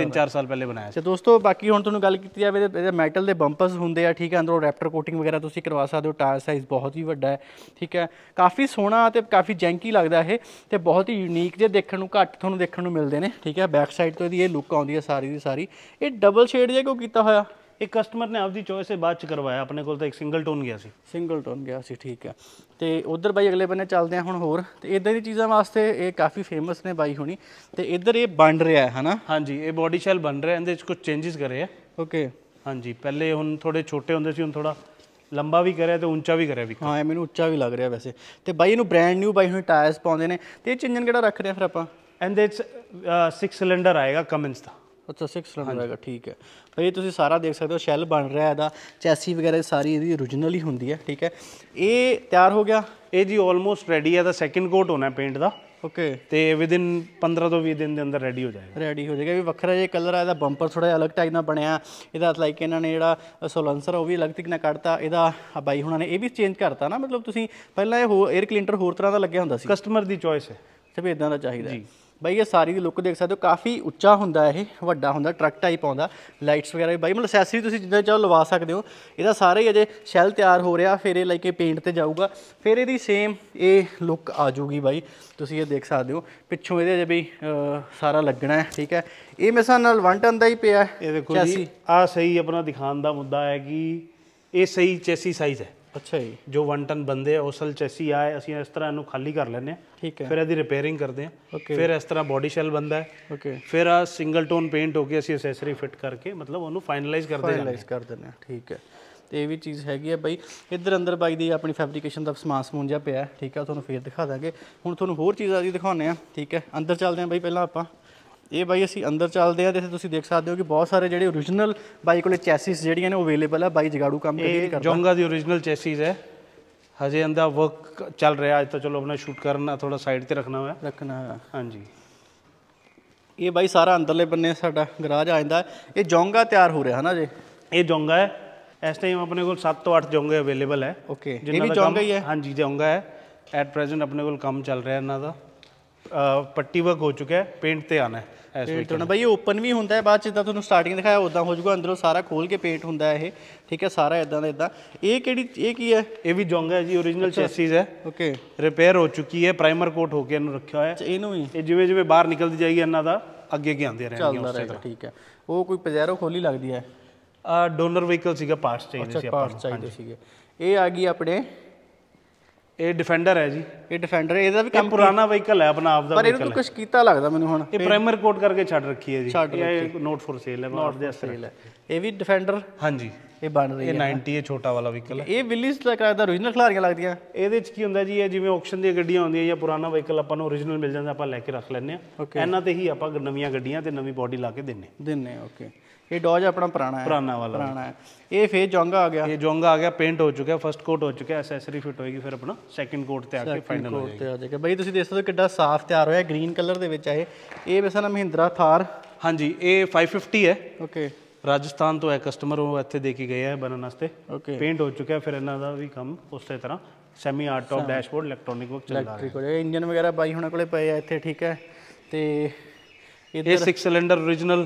3-4 ਸਾਲ ਪਹਿਲੇ ਬਣਾਇਆ ਸੀ ਦੋਸਤੋ ਬਾਕੀ ਹੁਣ ਤੁਹਾਨੂੰ ਗੱਲ ਕੀਤੀ ਜਾਵੇ ਇਹਦੇ ਮੈਟਲ ਦੇ ਬੰਪਰਸ ਹੁੰਦੇ ਆ ਠੀਕ ਹੈ ਅੰਦਰੋਂ ਰੈਪਟਰ ਕੋਟਿੰਗ ਵਗੈਰਾ ਤੁਸੀਂ ਕਰਵਾ ਸਕਦੇ ਹੋ ਟਾਇਰ ਸਾਈਜ਼ ਬਹੁਤ ਹੀ ਵੱਡਾ ਹੈ ਠੀਕ ਹੈ ਕਾਫੀ ਸੋਹਣਾ ਤੇ ਕਾਫੀ ਜੈਂਕੀ ਲੱਗਦਾ ਇਹ ਤੇ ਬਹੁਤ ਹੀ ਯੂਨੀਕ ਜੇ ਦੇਖਣ ਨੂੰ ਘੱਟ ਤੁਹਾਨੂੰ ਦੇਖਣ ਨੂੰ ਮਿਲਦੇ ਨੇ ਠੀਕ ਹੈ ਬੈਕ ਸਾਈਡ ਤੋਂ ਇਹਦੀ ਇਹ ਲੁੱਕ ਆਉਂਦੀ ਹੈ ਸਾਰੀ ਦੀ ਸਾਰੀ ਇਹ ਡਬਲ ਸ਼ੇਡ ਜੇ ਕੋ ਕੀਤਾ ਹੋਇਆ ਇੱਕ ਕਸਟਮਰ ਨੇ ਆਪਦੀ ਚੋਇਸ ਦੇ ਬਾਅਦ ਚ ਕਰਵਾਇਆ ਆਪਣੇ ਕੋਲ ਤਾਂ ਇੱਕ ਸਿੰਗਲ ਟੋਨ ਗਿਆ ਸੀ ਸਿੰਗਲ ਟੋਨ ਗਿਆ ਸੀ ਠੀਕ ਹੈ ਤੇ ਉਧਰ ਬਾਈ ਅਗਲੇ ਬੰਨੇ ਚੱਲਦੇ ਆ ਹੁਣ ਹੋਰ ਤੇ ਇਦਾਂ ਦੀ ਚੀਜ਼ਾਂ ਵਾਸਤੇ ਇਹ ਕਾਫੀ ਫੇਮਸ ਨੇ ਬਾਈ ਹੁਣੀ ਤੇ ਇਧਰ ਇਹ ਬਣ ਰਿਹਾ ਹੈ ਹਨਾ ਹਾਂਜੀ ਇਹ ਬੋਡੀ ਸ਼ੈਲ ਬਣ ਰਿਹਾ ਇਹਦੇ ਵਿੱਚ ਕੁਝ ਚੇਂਜਸ ਕਰੇ ਆ ਓਕੇ ਹਾਂਜੀ ਪਹਿਲੇ ਹੁਣ ਥੋੜੇ ਛੋਟੇ ਹੁੰਦੇ ਸੀ ਹੁਣ ਥੋੜਾ ਲੰਬਾ ਵੀ ਕਰਿਆ ਤੇ ਉੱਚਾ ਵੀ ਕਰਿਆ ਵੀ ਹਾਂ ਇਹ ਮੈਨੂੰ ਉੱਚਾ ਵੀ ਲੱਗ ਰਿਹਾ ਵੈਸੇ ਤੇ ਬਾਈ ਇਹਨੂੰ ਬ੍ਰੈਂਡ ਨਿਊ ਬਾਈ ਹੁਣ ਟਾਇਰਸ ਪਾਉਂਦੇ ਨੇ ਤੇ ਇਹ ਚਿੰਜਨ ਕਿਹੜਾ ਰੱਖ ਰਿਹਾ ਫਿਰ ਆਪਾਂ ਐਂਡ ਇਟਸ 6 ਸਿਲੰਡਰ ਆਏਗਾ ਕਮਿੰਸ ਦਾ ਅੱਛਾ 6 ਸਿਲੰਡਰ ਹੈਗਾ ਠੀਕ ਹੈ ਤਾਂ ਇਹ ਤੁਸੀਂ ਸਾਰਾ ਦੇਖ ਸਕਦੇ ਹੋ ਸ਼ੈਲ ਬਣ ਰਿਹਾ ਇਹਦਾ ਚੈਸੀ ਵਗੈਰਾ ਸਾਰੀ ਇਹਦੀ origignal ਹੀ ਹੁੰਦੀ ਹੈ ਠੀਕ ਹੈ ਇਹ ਤਿਆਰ ਹੋ ਗਿਆ ਇਹ ਜੀ ਆਲਮੋਸਟ ਰੈਡੀ ਹੈ ਦਾ ਸੈਕੰਡ ਕੋਟ ਹੋਣਾ ਪੇਂਟ ਦਾ ਓਕੇ ਤੇ ਵਿਦ ਇਨ 15 ਤੋਂ 20 ਦਿਨ ਦੇ ਅੰਦਰ ਰੈਡੀ ਹੋ ਜਾਏਗਾ ਰੈਡੀ ਹੋ ਜਾਏਗਾ ਵੀ ਵੱਖਰਾ ਜਿਹਾ ਕਲਰ ਆ ਇਹਦਾ ਬੰਪਰ ਥੋੜਾ ਜਿਹਾ ਅਲੱਗ ਟਾਈਪ ਨਾਲ ਬਣਿਆ ਇਹਦਾ ਲਾਈਕ ਇਹਨਾਂ ਨੇ ਜਿਹੜਾ ਸੋਲੈਂਸਰ ਉਹ ਵੀ ਅਲੱਗ ਤਿਕ ਨਾਲ ਕੱਢਤਾ ਇਹਦਾ ਬਾਈ ਹੁਣਾਂ ਨੇ ਇਹ ਵੀ ਚੇਂਜ ਕਰਤਾ ਨਾ ਮਤਲਬ ਤੁਸੀਂ ਪਹਿਲਾਂ ਇਹ 에ਅਰ ਕਲੀਨਰ ਹੋਰ ਤਰ੍ਹਾਂ ਦਾ ਲੱਗਿਆ ਹੁੰਦਾ ਸੀ ਕਸਟਮਰ ਦੀ ਚੋਇਸ ਹੈ ਤੇ ਵੀ ਇਦਾਂ ਦਾ ਚਾਹੀਦਾ ਜੀ ਬਾਈ ਇਹ ਸਾਰੀ ਦੀ ਲੁੱਕ ਦੇਖ ਸਕਦੇ ਹੋ ਕਾਫੀ ਉੱਚਾ ਹੁੰਦਾ ਇਹ ਵੱਡਾ ਹੁੰਦਾ ਟਰੱਕ ਟਾਈਪ ਆਉਂਦਾ ਲਾਈਟਸ ਵਗੈਰਾ ਵੀ ਬਾਈ ਮਤਲਬ ਅਸੈਸਰੀ ਤੁਸੀਂ ਜਿੰਨਾ ਚਾਹੋ ਲਵਾ ਸਕਦੇ ਹੋ ਇਹਦਾ ਸਾਰਾ ਹੀ ਅਜੇ ਸ਼ੈਲ ਤਿਆਰ ਹੋ ਰਿਹਾ ਫਿਰ ਇਹ ਲਾਈਕ ਕੇ ਪੇਂਟ ਤੇ ਜਾਊਗਾ ਫਿਰ ਇਹਦੀ ਸੇਮ ਇਹ ਲੁੱਕ ਆ ਜਾਊਗੀ ਬਾਈ ਤੁਸੀਂ ਇਹ ਦੇਖ ਸਕਦੇ ਹੋ ਪਿੱਛੋਂ ਇਹਦੇ ਅਜੇ ਵੀ ਸਾਰਾ ਲੱਗਣਾ ਹੈ ਠੀਕ ਹੈ ਇਹ ਮੇਰੇ ਨਾਲ 1 ਟਨ ਦਾ ਹੀ ਪਿਆ ਇਹ ਦੇਖੋ ਜੀ ਆ ਸਹੀ ਆਪਣਾ ਦਿਖਾਉਣ ਦਾ ਮੁੱਦਾ ਹੈ ਕਿ ਇਹ ਸਹੀ ਚੈਸੀ ਸਾਈਜ਼ ਹੈ ਅੱਛਾ ਜੀ ਜੋ 1 ਟਨ ਬੰਦੇ ਆ ਉਸਲ ਚੈਸੀ ਆਏ ਅਸੀਂ ਇਸ ਤਰ੍ਹਾਂ ਇਹਨੂੰ ਖਾਲੀ ਕਰ ਲੈਨੇ ਆ ਠੀਕ ਹੈ ਫਿਰ ਇਹਦੀ ਰਿਪੇਅਰਿੰਗ ਕਰਦੇ ਆ ਓਕੇ ਫਿਰ ਇਸ ਤਰ੍ਹਾਂ ਬੋਡੀ ਸ਼ੈਲ ਬੰਦਾ ਹੈ ਓਕੇ ਫਿਰ ਆ ਸਿੰਗਲ ਟੋਨ ਪੇਂਟ ਹੋ ਕੇ ਅਸੀਂ ਅਸੈਸਰੀ ਫਿੱਟ ਕਰਕੇ ਮਤਲਬ ਉਹਨੂੰ ਫਾਈਨਲਾਈਜ਼ ਕਰਦੇ ਜਾਂਦੇ ਫਾਈਨਲਾਈਜ਼ ਕਰ ਦਿੰਦੇ ਆ ਠੀਕ ਹੈ ਤੇ ਇਹ ਵੀ ਚੀਜ਼ ਹੈਗੀ ਆ ਬਾਈ ਇੱਧਰ ਅੰਦਰ ਬਾਈ ਦੀ ਆਪਣੀ ਫੈਬਰੀਕੇਸ਼ਨ ਦਾ ਸਮਾਨ ਸਮੂਨ ਜਿਹਾ ਪਿਆ ਠੀਕ ਹੈ ਤੁਹਾਨੂੰ ਫੇਰ ਦਿਖਾ ਦਾਂਗੇ ਹੁਣ ਤੁਹਾਨੂੰ ਹੋਰ ਚੀਜ਼ਾਂ ਦੀ ਦਿਖਾਉਂਦੇ ਆ ਠੀਕ ਹੈ ਅੰਦਰ ਚੱਲਦੇ ਆ ਬਾਈ ਪਹਿਲਾਂ ਆਪਾਂ ਇਹ ਬਾਈ ਅਸੀਂ ਅੰਦਰ ਚੱਲਦੇ ਆ ਤੇ ਤੁਸੀਂ ਦੇਖ ਸਕਦੇ ਹੋ ਕਿ ਬਹੁਤ ਸਾਰੇ ਜਿਹੜੇ origignal ਬਾਈ ਕੋਲੇ ਚੈਸਿਸ ਜਿਹੜੀਆਂ ਨੇ ਉਹ ਅਵੇਲੇਬਲ ਆ ਬਾਈ ਜਗਾੜੂ ਕੰਮ ਕਦੇ ਕਰਦਾ ਇਹ ਜੋਂਗਾ ਦੀ origignal ਚੈਸਿਸ ਹੈ ਹਜੇ ਅੰਦਾ ਵਰਕ ਚੱਲ ਰਿਹਾ ਅੱਜ ਤਾਂ ਚਲੋ ਆਪਣਾ ਸ਼ੂਟ ਕਰਨਾ ਥੋੜਾ ਸਾਈਡ ਤੇ ਰੱਖਣਾ ਹੋਇਆ ਰੱਖਣਾ ਹਾਂਜੀ ਇਹ ਬਾਈ ਸਾਰਾ ਅੰਦਰਲੇ ਬੰਨੇ ਸਾਡਾ ਗਰਾਜ ਆ ਜਾਂਦਾ ਇਹ ਜੋਂਗਾ ਤਿਆਰ ਹੋ ਰਿਹਾ ਹਨਾ ਜੇ ਇਹ ਜੋਂਗਾ ਹੈ ਇਸ ਟਾਈਮ ਆਪਣੇ ਕੋਲ 7 ਤੋਂ 8 ਜੋਂਗੇ ਅਵੇਲੇਬਲ ਹੈ ਓਕੇ ਇਹ ਵੀ ਜੋਂਗਾ ਹੀ ਹੈ ਹਾਂਜੀ ਜੋਂਗਾ ਹੈ ਐਟ ਪ੍ਰੈਜ਼ੈਂਟ ਆਪਣੇ ਕੋਲ ਕੰਮ ਚੱਲ ਰਿਹਾ ਇਹਨਾਂ ਦਾ ਪੱਟੀ ਵਰਕ ਹੋ ਚੁੱਕਾ ਹੈ ਪੇਂਟ ਤੇ ਆਣਾ ਹੈ ਇਸ ਵੇਲੇ ਹੋਣਾ ਬਾਈ ਇਹ ਓਪਨ ਵੀ ਹੁੰਦਾ ਹੈ ਬਾਅਦ ਚ ਜਿੱਦਾਂ ਤੁਹਾਨੂੰ ਸਟਾਰਟਿੰਗ ਦਿਖਾਇਆ ਉਦਾਂ ਹੋ ਜਾਊਗਾ ਅੰਦਰੋਂ ਸਾਰਾ ਖੋਲ ਕੇ ਪੇਂਟ ਹੁੰਦਾ ਹੈ ਇਹ ਠੀਕ ਹੈ ਸਾਰਾ ਇਦਾਂ ਦਾ ਇਦਾਂ ਇਹ ਕਿਹੜੀ ਇਹ ਕੀ ਹੈ ਇਹ ਵੀ ਜੋਂਗਾ ਹੈ ਜੀ origignal ਚੈਸਿਸ ਹੈ ਓਕੇ ਰਿਪੇਅਰ ਹੋ ਚੁੱਕੀ ਹੈ ਪ੍ਰਾਈਮਰ ਕੋਟ ਹੋ ਕੇ ਇਹਨੂੰ ਰੱਖਿਆ ਹੋਇਆ ਹੈ ਇਹਨੂੰ ਵੀ ਇਹ ਜਿਵੇਂ ਜਿਵੇਂ ਬਾਹਰ ਨਿਕਲਦੀ ਜਾਏਗੀ ਇਹਨਾਂ ਦਾ ਅੱਗੇ ਅੱਗੇ ਆਉਂਦੇ ਰਹਿਣਗੇ ਉਸੇ ਤਰ੍ਹਾਂ ਠੀਕ ਹੈ ਉਹ ਕੋਈ ਪਜੈਰੋ ਖੋਲੀ ਲੱਗਦੀ ਹੈ ਆ ਡੋਨਰ ਵਹੀਕਲ ਸੀਗਾ ਪਾਰਟਸ ਚਾਹੀਦੇ ਸੀ ਆਪਾਂ ਨੂੰ ਚਾਹੀਦੇ ਸੀਗੇ ਇਹ ਆ ਗਈ ਆਪਣੇ ਇਹ ਡਿਫੈਂਡਰ ਹੈ ਜੀ ਇਹ ਡਿਫੈਂਡਰ ਇਹਦਾ ਵੀ ਕੰਮ ਪੁਰਾਣਾ ਵਹੀਕਲ ਹੈ ਆਪਣਾ ਆਪ ਦਾ ਪਰ ਇਹਨੂੰ ਕੁਝ ਕੀਤਾ ਲੱਗਦਾ ਮੈਨੂੰ ਹੁਣ ਇਹ ਪ੍ਰਾਈਮਰ ਕੋਟ ਕਰਕੇ ਛੱਡ ਰੱਖੀ ਹੈ ਜੀ ਇਹ ਨੋਟ ਫੋਰ ਸੇਲ ਹੈ ਨੋਟ ਦੇ ਸੇਲ ਹੈ ਇਹ ਵੀ ਡਿਫੈਂਡਰ ਹਾਂਜੀ ਇਹ ਬਣ ਰਹੀ ਹੈ ਇਹ 90 ਇਹ ਛੋਟਾ ਵਾਲਾ ਵਹੀਕਲ ਹੈ ਇਹ ਵਿਲੀਸ ਦਾ ਕਰਦਾ origignal ਖਿਲਾਰੀਆਂ ਲੱਗਦੀਆਂ ਇਹਦੇ ਵਿੱਚ ਕੀ ਹੁੰਦਾ ਜੀ ਇਹ ਜਿਵੇਂ ਆਕਸ਼ਨ ਦੀਆਂ ਗੱਡੀਆਂ ਆਉਂਦੀਆਂ ਜਾਂ ਪੁਰਾਣਾ ਵਹੀਕਲ ਆਪਾਂ ਨੂੰ origignal ਮਿਲ ਜਾਂਦਾ ਆਪਾਂ ਲੈ ਕੇ ਰੱਖ ਲੈਂਦੇ ਆ ਇਹਨਾਂ ਤੇ ਹੀ ਆਪਾਂ ਨਵੀਆਂ ਗੱਡੀਆਂ ਤੇ ਨਵੀਂ ਬਾਡੀ ਲਾ ਕੇ ਦਿੰਨੇ ਦਿੰਨੇ ਓਕੇ ਇਹ ਡੋਜ ਆਪਣਾ ਪੁਰਾਣਾ ਹੈ ਪੁਰਾਣਾ ਵਾਲਾ ਪੁਰਾਣਾ ਹੈ ਇਹ ਫੇਰ ਜੋਂਗਾ ਆ ਗਿਆ ਇਹ ਜੋਂਗਾ ਆ ਗਿਆ ਪੇਂਟ ਹੋ ਚੁੱਕਿਆ ਫਰਸਟ ਕੋਟ ਹੋ ਚੁੱਕਿਆ ਐਸੈਸਰੀ ਫਿਟ ਹੋਏਗੀ ਫਿਰ ਆਪਣਾ ਸੈਕੰਡ ਕੋਟ ਤੇ ਆ ਕੇ ਫਾਈਨਲ ਹੋ ਜਾਏਗਾ ਕੋਟ ਤੇ ਬਈ ਤੁਸੀਂ ਦੇਖ ਸਕਦੇ ਹੋ ਕਿੱਡਾ ਸਾਫ਼ ਤਿਆਰ ਹੋਇਆ ਗ੍ਰੀਨ ਕਲਰ ਦੇ ਵਿੱਚ ਆਏ ਇਹ ਵੈਸਾ ਨਾ ਮਹਿੰਦਰਾ ਥਾਰ ਹਾਂਜੀ ਇਹ 550 ਹੈ ਓਕੇ ਰਾਜਸਥਾਨ ਤੋਂ ਹੈ ਕਸਟਮਰ ਉਹ ਇੱਥੇ ਦੇ ਕੇ ਗਏ ਹੈ ਬਣਨ ਵਾਸਤੇ ਓਕੇ ਪੇਂਟ ਹੋ ਚੁੱਕਿਆ ਫਿਰ ਇਹਨਾਂ ਦਾ ਵੀ ਕੰਮ ਉਸੇ ਤਰ੍ਹਾਂ semi auto dashboard electronic work ਚੱਲ ਰਿਹਾ ਹੈ ਇਲੈਕਟ੍ਰਿਕ ਇੰਜਨ ਵਗੈਰਾ ਬਾਈ ਹੁਣਾਂ ਕੋਲੇ ਪਏ ਆ ਇੱਥੇ ਠੀਕ ਹੈ ਤੇ ਇਹ 6 ਸਿਲੰਡਰ origignal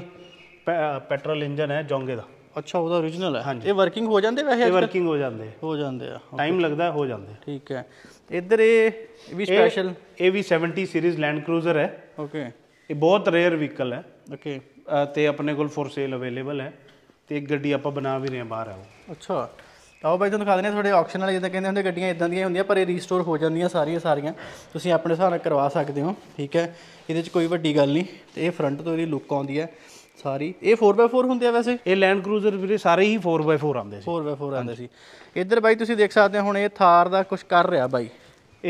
ਪੈਟਰੋਲ ਇੰਜਨ ਹੈ ਜੋਂਗੇ ਦਾ ਅੱਛਾ ਉਹਦਾ origignal ਹੈ ਹਾਂਜੀ ਇਹ ਵਰਕਿੰਗ ਹੋ ਜਾਂਦੇ ਵੈਸੇ ਇਹ ਵਰਕਿੰਗ ਹੋ ਜਾਂਦੇ ਹੋ ਜਾਂਦੇ ਆ ਟਾਈਮ ਲੱਗਦਾ ਹੋ ਜਾਂਦੇ ਠੀਕ ਹੈ ਇੱਧਰ ਇਹ ਵੀ ਸਪੈਸ਼ਲ ਇਹ ਵੀ 70 ਸੀਰੀਜ਼ ਲੈਂਡ ਕਰੂਜ਼ਰ ਹੈ ਓਕੇ ਇਹ ਬਹੁਤ ਰੇਅਰ ਵਹੀਕਲ ਹੈ ਓਕੇ ਤੇ ਆਪਣੇ ਕੋਲ ਫੋਰ ਸੇਲ ਅਵੇਲੇਬਲ ਹੈ ਤੇ ਇੱਕ ਗੱਡੀ ਆਪਾਂ ਬਣਾ ਵੀ ਰਹੇ ਹਾਂ ਬਾਹਰ ਆਓ ਅੱਛਾ ਆਓ ਬਾਈ ਤੁਹਾਨੂੰ ਦਿਖਾ ਦਿੰਦੇ ਤੁਹਾਡੇ ਆਕਸ਼ਨ ਵਾਲੇ ਜਿੱਦਾਂ ਕਹਿੰਦੇ ਹੁੰਦੇ ਗੱਡੀਆਂ ਇਦਾਂ ਦੀਆਂ ਹੁੰਦੀਆਂ ਪਰ ਇਹ ਰੀਸਟੋਰ ਹੋ ਜਾਂਦੀਆਂ ਸਾਰੀਆਂ ਸਾਰੀਆਂ ਤੁਸੀਂ ਆਪਣੇ ਹਿਸਾਬ ਨਾਲ ਕਰਵਾ ਸਕਦੇ ਹੋ ਠੀਕ ਹੈ ਇਹਦੇ ਵਿੱਚ ਕੋਈ ਵੱਡੀ ਗੱਲ ਨਹੀਂ ਤੇ ਇਹ ਫਰੰਟ ਤੋਂ ਇਹਦੀ ਲੁੱਕ ਆਉਂਦੀ ਹੈ ਸਾਰੀ ਇਹ 4x4 ਹੁੰਦੇ ਆ ਵੈਸੇ ਇਹ ਲੈਂਡ ਕਰੂਜ਼ਰ ਵੀਰੇ ਸਾਰੇ ਹੀ 4x4 ਆਉਂਦੇ ਸੀ 4x4 ਆਉਂਦੇ ਸੀ ਇੱਧਰ ਬਾਈ ਤੁਸੀਂ ਦੇਖ ਸਕਦੇ ਹੋ ਹੁਣ ਇਹ ਥਾਰ ਦਾ ਕੁਝ ਕਰ ਰਿਹਾ ਬਾਈ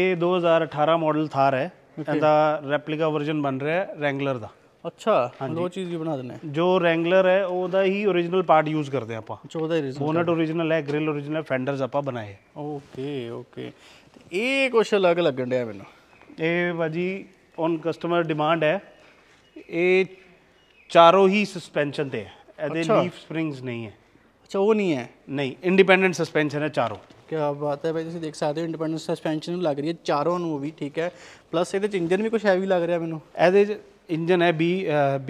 ਇਹ 2018 ਮਾਡਲ ਥਾਰ ਹੈ ਇਹਦਾ ਰੈਪਲੀਕਾ ਵਰਜ਼ਨ ਬਣ ਰਿਹਾ ਹੈ ਰੈਂਗਲਰ ਦਾ ਅੱਛਾ ਉਹ ਚੀਜ਼ ਵੀ ਬਣਾ ਦਿੰਨੇ ਜੋ ਰੈਂਗਲਰ ਹੈ ਉਹਦਾ ਹੀ origignal ਪਾਰਟ ਯੂਜ਼ ਕਰਦੇ ਆਪਾਂ 14 origignal ਬੋਨਟ origignal ਹੈ ਗ੍ਰਿਲ origignal ਫੈਂਡਰਸ ਆਪਾਂ ਬਣਾਏ ਓਕੇ ਓਕੇ ਇਹ ਕੁਝ ਅਲੱਗ ਲੱਗਣ ਡਿਆ ਮੈਨੂੰ ਇਹ ਬਾਜੀ ਔਨ ਕਸਟਮਰ ਡਿਮਾਂਡ ਹੈ ਇਹ ਚਾਰੋਂ ਹੀ ਸਸਪੈਂਸ਼ਨ ਤੇ ਹੈ ਇਹਦੇ ਲੀਫ ਸਪ੍ਰਿੰਗਸ ਨਹੀਂ ਹੈ ਅੱਛਾ ਉਹ ਨਹੀਂ ਹੈ ਨਹੀਂ ਇੰਡੀਪੈਂਡੈਂਟ ਸਸਪੈਂਸ਼ਨ ਹੈ ਚਾਰੋਂ ਕੀ ਬਾਤ ਹੈ ਭਾਈ ਤੁਸੀਂ ਦੇਖ ਸਕਦੇ ਹੋ ਇੰਡੀਪੈਂਡੈਂਟ ਸਸਪੈਂਸ਼ਨ ਨੂੰ ਲੱਗ ਰਹੀ ਹੈ ਚਾਰੋਂ ਨੂੰ ਵੀ ਠੀਕ ਹੈ ਪਲੱਸ ਇਹਦੇ ਚ ਇੰਜਨ ਵੀ ਕੁਝ ਹੈਵੀ ਲੱਗ ਰਿਹਾ ਮੈਨੂੰ ਇਹਦੇ ਇੰਜਨ ਹੈ ਬੀ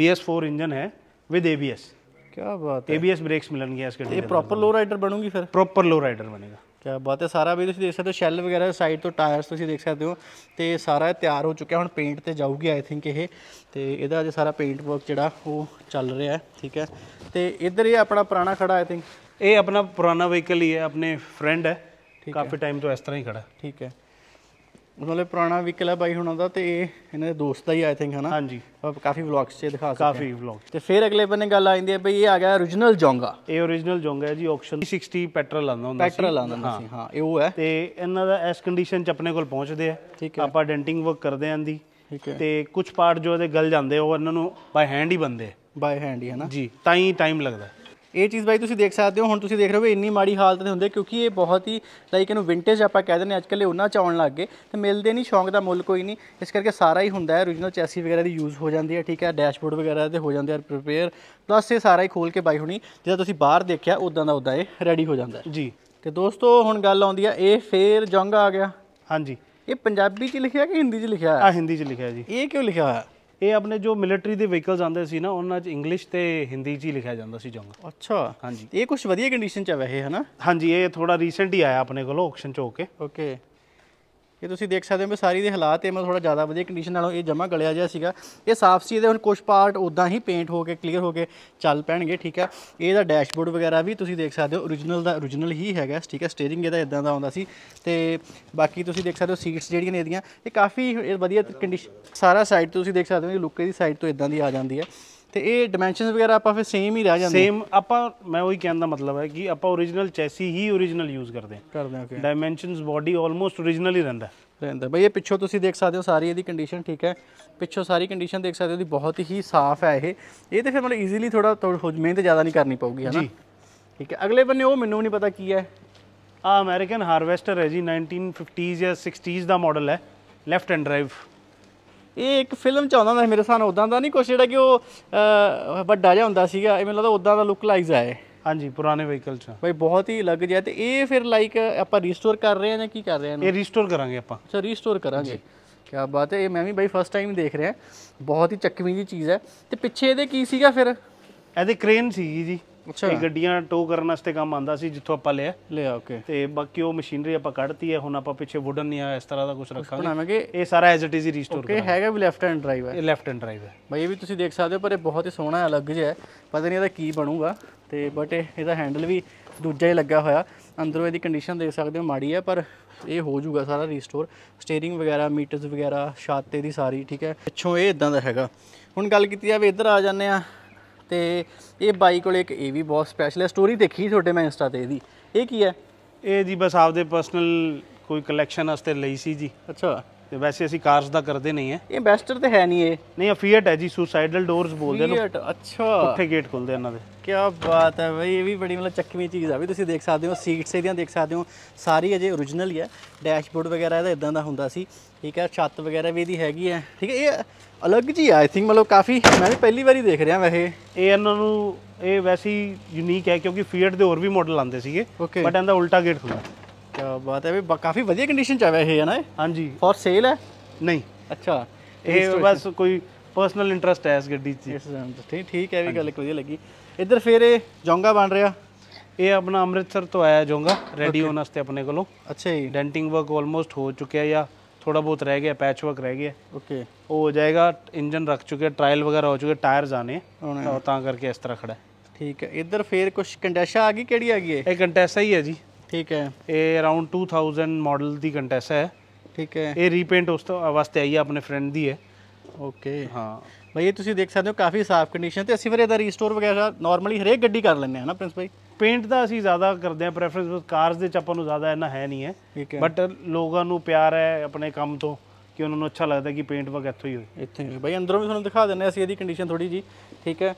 BS4 ਇੰਜਨ ਹੈ ਵਿਦ ਏਬੀਐਸ ਕੀ ਬਾਤ ਹੈ ਏਬੀਐਸ ਬ੍ਰੇਕਸ ਮਿਲਣਗੇ ਇਸ ਗੱਡੀ ਇਹ ਪ੍ਰੋਪਰ ਲੋ ਰਾਈਡਰ ਬਣੂਗੀ ਫਿਰ ਪ੍ਰੋਪਰ ਲੋ ਰਾਈਡਰ ਬਣੇਗਾ ਕਿਆ ਬਾਤ ਹੈ ਸਾਰਾ ਵੀ ਤੁਸੀਂ ਦੇਖ ਸਕਦੇ ਹੋ ਸ਼ੈਲ ਵਗੈਰਾ ਸਾਈਡ ਤੋਂ ਟਾਇਰਸ ਤੁਸੀਂ ਦੇਖ ਸਕਦੇ ਹੋ ਤੇ ਸਾਰਾ ਤਿਆਰ ਹੋ ਚੁੱਕਿਆ ਹੁਣ ਪੇਂਟ ਤੇ ਜਾਊਗੀ ਆਈ ਥਿੰਕ ਇਹ ਤੇ ਇਹਦਾ ਜੇ ਸਾਰਾ ਪੇਂਟ ਵਰਕ ਜਿਹੜਾ ਉਹ ਚੱਲ ਰਿਹਾ ਹੈ ਠੀਕ ਹੈ ਤੇ ਇੱਧਰ ਇਹ ਆਪਣਾ ਪੁਰਾਣਾ ਖੜਾ ਆਈ ਥਿੰਕ ਇਹ ਆਪਣਾ ਪੁਰਾਣਾ ਵਹੀਕਲ ਹੀ ਹੈ ਆਪਣੇ ਫਰੈਂਡ ਹੈ ਕਾਫੀ ਟਾਈਮ ਤੋਂ ਇਸ ਤਰ੍ਹਾਂ ਹੀ ਖੜਾ ਠੀਕ ਹੈ ਮਤਲਬ ਪੁਰਾਣਾ ਵਹੀਕਲ ਹੈ ਬਾਈ ਹੁਣਾਂ ਦਾ ਤੇ ਇਹ ਇਹਨਾਂ ਦੇ ਦੋਸਤ ਦਾ ਹੀ ਆਈ ਥਿੰਕ ਹਨਾ ਹਾਂਜੀ ਆਪ ਕਾਫੀ ਵਲੌਗਸ 'ਚ ਦਿਖਾ ਸਕਦੇ ਕਾਫੀ ਵਲੌਗ ਤੇ ਫਿਰ ਅਗਲੇ ਬੰਨੇ ਗੱਲ ਆ ਹੈ ਬਈ ਇਹ ਆ ਗਿਆ origignal ਜੋਂਗਾ ਇਹ origignal ਜੋਂਗਾ ਹੈ ਜੀ ਆਕਸ਼ਨ 60 ਪੈਟਰਲ ਆਉਂਦਾ ਹੁੰਦਾ ਸੀ ਪੈਟਰਲ ਆਉਂਦਾ ਹੁੰਦਾ ਸੀ ਹਾਂ ਇਹ ਉਹ ਹੈ ਤੇ ਇਹਨਾਂ ਦਾ ਇਸ ਕੰਡੀਸ਼ਨ 'ਚ ਆਪਣੇ ਕੋਲ ਪਹੁੰਚਦੇ ਆ ਆਪਾਂ ਡੈਂਟਿੰਗ ਵਰਕ ਕਰਦੇ ਆਂ ਦੀ ਠੀਕ ਹੈ ਤੇ ਕੁਝ ਪਾਰਟ ਜੋ ਇਹਦੇ ਗਲ ਜਾਂਦੇ ਉਹ ਇਹਨਾਂ ਨੂੰ ਬਾਈ ਹੈਂਡ ਹੀ ਬੰਦੇ ਬਾਈ ਹੈਂਡ ਹੀ ਹਨਾ ਜੀ ਤਾਂ ਹੀ ਟਾਈਮ ਲੱਗਦਾ ਇਹ ਚੀਜ਼ ਬਾਈ ਤੁਸੀਂ ਦੇਖ ਸਕਦੇ ਹੋ ਹੁਣ ਤੁਸੀਂ ਦੇਖ ਰਹੇ ਹੋ ਇੰਨੀ ਮਾੜੀ ਹਾਲਤ ਦੇ ਹੁੰਦੇ ਕਿਉਂਕਿ ਇਹ ਬਹੁਤ ਹੀ ਲਾਈਕ ਇਹਨੂੰ ਵਿੰਟੇਜ ਆਪਾਂ ਕਹਿ ਦਿੰਦੇ ਅੱਜ ਕੱਲ੍ਹ ਉਹਨਾਂ ਚ ਆਉਣ ਲੱਗ ਗਏ ਤੇ ਮਿਲਦੇ ਨਹੀਂ ਸ਼ੌਂਕ ਦਾ ਮੁੱਲ ਕੋਈ ਨਹੀਂ ਇਸ ਕਰਕੇ ਸਾਰਾ ਹੀ ਹੁੰਦਾ ਹੈ origignal ਚੈਸੀ ਵਗੈਰਾ ਦੀ ਯੂਜ਼ ਹੋ ਜਾਂਦੀ ਹੈ ਠੀਕ ਹੈ ਡੈਸ਼ਬੋਰਡ ਵਗੈਰਾ ਤੇ ਹੋ ਜਾਂਦੇ ਆ ਪ੍ਰਿਪੇਅਰ ਪਲੱਸ ਇਹ ਸਾਰਾ ਹੀ ਖੋਲ ਕੇ ਬਾਈ ਹੋਣੀ ਜਿਹੜਾ ਤੁਸੀਂ ਬਾਹਰ ਦੇਖਿਆ ਉਦਾਂ ਦਾ ਉਦਾਂ ਇਹ ਰੈਡੀ ਹੋ ਜਾਂਦਾ ਜੀ ਤੇ ਦੋਸਤੋ ਹੁਣ ਗੱਲ ਆਉਂਦੀ ਆ ਇਹ ਫੇਰ ਜੰਗ ਆ ਗਿਆ ਹਾਂਜੀ ਇਹ ਪੰਜਾਬੀ 'ਚ ਲਿਖਿਆ ਕਿ ਹਿੰਦੀ 'ਚ ਲਿਖਿਆ ਆ ਹਿੰਦੀ 'ਚ ਲਿਖਿਆ ਜੀ ਇਹ ਕਿਉਂ ਲਿਖਿਆ ਹੋਇਆ ਇਹ ਆਪਣੇ ਜੋ ਮਿਲਟਰੀ ਦੇ ਵਹੀਕਲਸ ਆਉਂਦੇ ਸੀ ਨਾ ਉਹਨਾਂ 'ਚ ਇੰਗਲਿਸ਼ ਤੇ ਹਿੰਦੀ 'ਚ ਹੀ ਲਿਖਿਆ ਜਾਂਦਾ ਸੀ ਜੰਗ ਅੱਛਾ ਹਾਂਜੀ ਇਹ ਕੁਝ ਵਧੀਆ ਕੰਡੀਸ਼ਨ 'ਚ ਆ ਵੈਸੇ ਹਨਾ ਹਾਂਜੀ ਇਹ ਥੋੜਾ ਰੀਸੈਂਟ ਹੀ ਆਇਆ ਆਪਣੇ ਕੋਲ ਆਕਸ਼ਨ 'ਚ ਹੋ ਕੇ ਓਕੇ ਇਹ ਤੁਸੀਂ ਦੇਖ ਸਕਦੇ ਹੋ ਵੀ ਸਾਰੀ ਦੇ ਹਾਲਾਤ ਇਹ ਮੈਂ ਥੋੜਾ ਜ਼ਿਆਦਾ ਵਧੀਆ ਕੰਡੀਸ਼ਨ ਨਾਲੋਂ ਇਹ ਜਮਾ ਗਲਿਆ ਜਿਆ ਸੀਗਾ ਇਹ ਸਾਫ ਸੀ ਇਹਦੇ ਹੁਣ ਕੁਝ ਪਾਰਟ ਉਦਾਂ ਹੀ ਪੇਂਟ ਹੋ ਕੇ ਕਲੀਅਰ ਹੋ ਕੇ ਚੱਲ ਪੈਣਗੇ ਠੀਕ ਹੈ ਇਹਦਾ ਡੈਸ਼ਬੋਰਡ ਵਗੈਰਾ ਵੀ ਤੁਸੀਂ ਦੇਖ ਸਕਦੇ ਹੋ origignal ਦਾ origignal ਹੀ ਹੈਗਾ ਠੀਕ ਹੈ ਸਟੀering ਇਹਦਾ ਇਦਾਂ ਦਾ ਆਉਂਦਾ ਸੀ ਤੇ ਬਾਕੀ ਤੁਸੀਂ ਦੇਖ ਸਕਦੇ ਹੋ ਸੀਟਸ ਜਿਹੜੀਆਂ ਨੇ ਇਹਦੀਆਂ ਇਹ ਕਾਫੀ ਵਧੀਆ ਕੰਡੀਸ਼ਨ ਸਾਰਾ ਸਾਈਡ ਤੁਸੀਂ ਦੇਖ ਸਕਦੇ ਹੋ ਲੁੱਕੇ ਦੀ ਸਾਈਡ ਤੋਂ ਇਦਾਂ ਦੀ ਆ ਜਾਂਦੀ ਹੈ ਤੇ ਇਹ ਡਾਈਮੈਂਸ਼ਨਸ ਵਗੈਰਾ ਆਪਾਂ ਫਿਰ ਸੇਮ ਹੀ ਰਹਿ ਜਾਂਦੇ ਸੇਮ ਆਪਾਂ ਮੈਂ ਉਹੀ ਕਹਿਣ ਦਾ ਮਤਲਬ ਹੈ ਕਿ ਆਪਾਂ origignal ਚੈਸੀ ਹੀ origignal ਯੂਜ਼ ਕਰਦੇ ਹਾਂ ਕਰਦੇ ਹਾਂ okay dimensions body almost origignal ਹੀ ਰਹਿੰਦਾ ਰਹਿੰਦਾ ਬਈ ਇਹ ਪਿੱਛੋਂ ਤੁਸੀਂ ਦੇਖ ਸਕਦੇ ਹੋ ਸਾਰੀ ਇਹਦੀ ਕੰਡੀਸ਼ਨ ਠੀਕ ਹੈ ਪਿੱਛੋਂ ਸਾਰੀ ਕੰਡੀਸ਼ਨ ਦੇਖ ਸਕਦੇ ਹੋ ਦੀ ਬਹੁਤ ਹੀ ਸਾਫ਼ ਹੈ ਇਹ ਇਹ ਤੇ ਫਿਰ ਮਤਲਬ ਈਜ਼ੀਲੀ ਥੋੜਾ ਮਿਹਨਤ ਜ਼ਿਆਦਾ ਨਹੀਂ ਕਰਨੀ ਪਊਗੀ ਹਨਾ ਠੀਕ ਹੈ ਅਗਲੇ ਬੰਨੇ ਉਹ ਮੈਨੂੰ ਨਹੀਂ ਪਤਾ ਕੀ ਹੈ ਆ ਅਮਰੀਕਨ ਹਾਰਵੈਸਟਰ ਹੈ ਜੀ 1950s ਜਾਂ 60s ਦਾ ਮਾਡਲ ਹੈ ਲੈਫਟ ਐਂਡ ਡਰਾਈਵ ਇਹ ਇੱਕ ਫਿਲਮ ਚ ਆਉਂਦਾ ਹੁੰਦਾ ਮੇਰੇ ਸਾਹਮਣੇ ਉਦਾਂ ਦਾ ਨਹੀਂ ਕੁਛ ਜਿਹੜਾ ਕਿ ਉਹ ਵੱਡਾ ਜਿਹਾ ਹੁੰਦਾ ਸੀਗਾ ਇਹ ਮੈਨੂੰ ਲੱਗਦਾ ਉਦਾਂ ਦਾ ਲੁੱਕ ਲਾਈਜ਼ ਆਏ ਹਾਂਜੀ ਪੁਰਾਣੇ ਵਹੀਕਲ ਚ ਬਈ ਬਹੁਤ ਹੀ ਲੱਗ ਜਿਆ ਤੇ ਇਹ ਫਿਰ ਲਾਈਕ ਆਪਾਂ ਰੀਸਟੋਰ ਕਰ ਰਹੇ ਆ ਜਾਂ ਕੀ ਕਰ ਰਹੇ ਆ ਇਹ ਰੀਸਟੋਰ ਕਰਾਂਗੇ ਆਪਾਂ ਅੱਛਾ ਰੀਸਟੋਰ ਕਰਾਂਗੇ ਕੀ ਬਾਤ ਹੈ ਇਹ ਮੈਂ ਵੀ ਬਈ ਫਸਟ ਟਾਈਮ ਦੇਖ ਰਿਹਾ ਬਹੁਤ ਹੀ ਚੱਕਵੀਂ ਜੀ ਚੀਜ਼ ਹੈ ਤੇ ਪਿੱਛੇ ਇਹਦੇ ਕੀ ਸੀਗਾ ਫਿਰ ਇਹਦੇ ਕ੍ਰੇਨ ਸੀਗੀ ਜੀ ਅੱਛਾ ਇਹ ਗੱਡੀਆਂ ਟੋ ਕਰਨ ਵਾਸਤੇ ਕੰਮ ਆਂਦਾ ਸੀ ਜਿੱਥੋਂ ਆਪਾਂ ਲਿਆ ਲਿਆ ਓਕੇ ਤੇ ਬਾਕੀ ਉਹ ਮਸ਼ੀਨਰੀ ਆਪਾਂ ਕੱਢਤੀ ਹੈ ਹੁਣ ਆਪਾਂ ਪਿੱਛੇ ਵੁਡਨ ਨਹੀਂ ਆ ਇਸ ਤਰ੍ਹਾਂ ਦਾ ਕੁਝ ਰੱਖਾਂਗੇ ਬਣਾਵਾਂਗੇ ਇਹ ਸਾਰਾ ਐਜ਼ ਇਟ ਇਜ਼ ਹੀ ਰੀਸਟੋਰ ਓਕੇ ਹੈਗਾ ਵੀ ਲੈਫਟ ਹੈਂਡ ਡਰਾਈਵ ਹੈ ਇਹ ਲੈਫਟ ਹੈਂਡ ਡਰਾਈਵ ਹੈ ਭਾਈ ਇਹ ਵੀ ਤੁਸੀਂ ਦੇਖ ਸਕਦੇ ਹੋ ਪਰ ਇਹ ਬਹੁਤ ਹੀ ਸੋਹਣਾ ਹੈ ਅਲੱਗ ਜਿਹਾ ਹੈ ਪਤਾ ਨਹੀਂ ਇਹਦਾ ਕੀ ਬਣੂਗਾ ਤੇ ਬਟ ਇਹਦਾ ਹੈਂਡਲ ਵੀ ਦੂਜਾ ਹੀ ਲੱਗਾ ਹੋਇਆ ਅੰਦਰੋਂ ਇਹਦੀ ਕੰਡੀਸ਼ਨ ਦੇਖ ਸਕਦੇ ਹੋ ਮਾੜੀ ਹੈ ਪਰ ਇਹ ਹੋ ਜਾਊਗਾ ਸਾਰਾ ਰੀਸਟੋਰ ਸਟੀering ਵਗੈਰਾ ਮੀਟਰਸ ਵਗੈਰਾ ਛਾਤੇ ਦੀ ਸਾਰੀ ਠੀਕ ਹੈ ਪਿੱਛੋਂ ਇਹ ਇਦਾਂ ਦਾ ਹੈਗਾ ਹੁਣ ਗੱਲ ਕੀਤੀ ਜਾਵੇ ਇੱਧਰ ਆ ਜਾਂਦੇ ਆ ਤੇ ਇਹ ਬਾਈ ਕੋਲ ਇੱਕ ਇਹ ਵੀ ਬਹੁਤ ਸਪੈਸ਼ਲ ਹੈ ਸਟੋਰੀ ਦੇਖੀ ਤੁਹਾਡੇ ਮੈਂ ਇੰਸਟਾ ਤੇ ਇਹਦੀ ਇਹ ਕੀ ਹੈ ਇਹ ਜੀ ਬਸ ਆਪਦੇ ਪਰਸਨਲ ਕੋਈ ਕਲੈਕਸ਼ਨ ਵਾਸਤੇ ਲਈ ਸੀ ਜੀ ਅੱਛਾ ਤੇ ਵੈਸੇ ਅਸੀਂ ਕਾਰਸ ਦਾ ਕਰਦੇ ਨਹੀਂ ਐ ਇਹ ਬੈਸਟਰ ਤੇ ਹੈ ਨਹੀਂ ਇਹ ਨਹੀਂ ਇਹ ਫੀਐਟ ਹੈ ਜੀ ਸੁਸਾਈਡਲ ਡੋਰਸ ਬੋਲਦੇ ਨੇ ਫੀਅਟ ਅੱਛਾ ਉੱਥੇ ਗੇਟ ਖੁੱਲਦੇ ਇਹਨਾਂ ਦੇ ਕੀ ਬਾਤ ਹੈ ਬਈ ਇਹ ਵੀ ਬੜੀ ਮਤਲਬ ਚੱਕਵੀਂ ਚੀਜ਼ ਆ ਵੀ ਤੁਸੀਂ ਦੇਖ ਸਕਦੇ ਹੋ ਸੀਟਸ ਇਹਦੀਆਂ ਦੇਖ ਸਕਦੇ ਹੋ ਸਾਰੀ ਅਜੇ origignal ਹੀ ਹੈ ਡੈਸ਼ਬੋਰਡ ਵਗੈਰਾ ਇਹਦਾ ਇਦਾਂ ਦਾ ਹੁੰਦਾ ਸੀ ਠੀਕ ਹੈ ਛੱਤ ਵਗੈਰਾ ਵੀ ਇਹਦੀ ਹੈਗੀ ਹੈ ਠੀਕ ਹੈ ਇਹ ਅਲੱਗ ਜੀ ਆਈ ਥਿੰਕ ਮਤਲਬ ਕਾਫੀ ਮੈਂ ਵੀ ਪਹਿਲੀ ਵਾਰੀ ਦੇਖ ਰਿਹਾ ਵੈਸੇ ਇਹ ਇਹਨਾਂ ਨੂੰ ਇਹ ਵੈਸੀ ਯੂਨੀਕ ਹੈ ਕਿਉਂਕਿ ਫੀਅਟ ਦੇ ਹੋਰ ਵੀ ਮਾਡਲ ਆਉਂਦੇ ਸੀਗੇ ਬਟ ਇਹਦਾ ਉਲਟਾ ਗੇਟ ਖੁੱਲਦਾ ਕੀ ਬਾਤ ਹੈ ਵੀ ਕਾਫੀ ਵਧੀਆ ਕੰਡੀਸ਼ਨ ਚ ਆਇਆ ਇਹ ਹੈ ਨਾ ਹਾਂਜੀ ਫॉर ਸੇਲ ਹੈ ਨਹੀਂ ਅੱਛਾ ਇਹ ਬਸ ਕੋਈ ਪਰਸਨਲ ਇੰਟਰਸਟ ਹੈ ਇਸ ਗੱਡੀ 'ਚ ਠੀਕ ਠੀਕ ਹੈ ਵੀ ਗੱਲ ਇੱਕ ਵਧੀਆ ਲੱਗੀ ਇੱਧਰ ਫੇਰ ਇਹ ਜੋਂਗਾ ਬਣ ਰਿਹਾ ਇਹ ਆਪਣਾ ਅੰਮ੍ਰਿਤਸਰ ਤੋਂ ਆਇਆ ਜੋਂਗਾ ਰੈਡੀ ਹੋਣ ਵਾਸਤੇ ਆਪਣੇ ਕੋਲੋਂ ਅੱਛਾ ਜੀ ਡੈਂਟਿੰਗ ਵਰਕ ਆਲਮੋਸਟ ਹੋ ਚੁੱਕਿਆ ਜਾਂ ਥੋੜਾ ਬਹੁਤ ਰਹਿ ਗਿਆ ਪੈਚ ਵਰਕ ਰਹਿ ਗਿਆ ਓਕੇ ਉਹ ਹੋ ਜਾਏਗਾ ਇੰਜਨ ਰੱਖ ਚੁੱਕੇ ਟ੍ਰਾਇਲ ਵਗੈਰਾ ਹੋ ਚੁੱਕੇ ਟਾਇਰਸ ਆਨੇ ਤਾਂ ਕਰਕੇ ਇਸ ਤਰ੍ਹਾਂ ਖੜਾ ਠੀਕ ਹੈ ਇੱਧਰ ਫੇਰ ਕੁਝ ਕੰਡੈਸ਼ਾ ਆ ਗਈ ਕਿਹੜੀ ਆ ਗਈ ਇਹ ਕੰਡੈਸ਼ਾ ਹੀ ਹੈ ਜੀ ਠੀਕ ਹੈ ਇਹ ਅਰਾਊਂਡ 2000 ਮਾਡਲ ਦੀ ਕੰਟੈਸ ਹੈ ਠੀਕ ਹੈ ਇਹ ਰੀਪੇਂਟ ਉਸ ਤੋਂ ਵਾਸਤੇ ਆਈ ਹੈ ਆਪਣੇ ਫਰੈਂਡ ਦੀ ਹੈ ਓਕੇ ਹਾਂ ਭਾਈ ਇਹ ਤੁਸੀਂ ਦੇਖ ਸਕਦੇ ਹੋ ਕਾਫੀ ਸਾਫ ਕੰਡੀਸ਼ਨ ਤੇ ਅਸੀਂ ਫਿਰ ਇਹਦਾ ਰੀਸਟੋਰ ਵਗੈਰਾ ਨਾਰਮਲੀ ਹਰੇਕ ਗੱਡੀ ਕਰ ਲੈਂਦੇ ਆ ਨਾ ਪ੍ਰਿੰਸ ਭਾਈ ਪੇਂਟ ਦਾ ਅਸੀਂ ਜ਼ਿਆਦਾ ਕਰਦੇ ਆ ਪ੍ਰੈਫਰੈਂਸ ਕਾਰਸ ਦੇ ਚ ਆਪਾਂ ਨੂੰ ਜ਼ਿਆਦਾ ਇਹਨਾਂ ਹੈ ਨਹੀਂ ਹੈ ਬਟ ਲੋਕਾਂ ਨੂੰ ਪਿਆਰ ਹੈ ਆਪਣੇ ਕੰਮ ਤੋਂ ਕਿ ਉਹਨਾਂ ਨੂੰ ਅੱਛਾ ਲੱਗਦਾ ਕਿ ਪੇਂਟ ਵਗ ਇੱਥੋਂ ਹੀ ਹੋਏ ਇੱਥੇ ਬਾਈ ਅੰਦਰੋਂ ਵੀ ਤੁਹਾਨੂੰ ਦਿਖਾ ਦਿੰਨੇ ਅਸੀਂ ਇਹਦੀ ਕੰਡੀਸ਼ਨ ਥੋੜੀ ਜੀ ਠੀਕ ਹੈ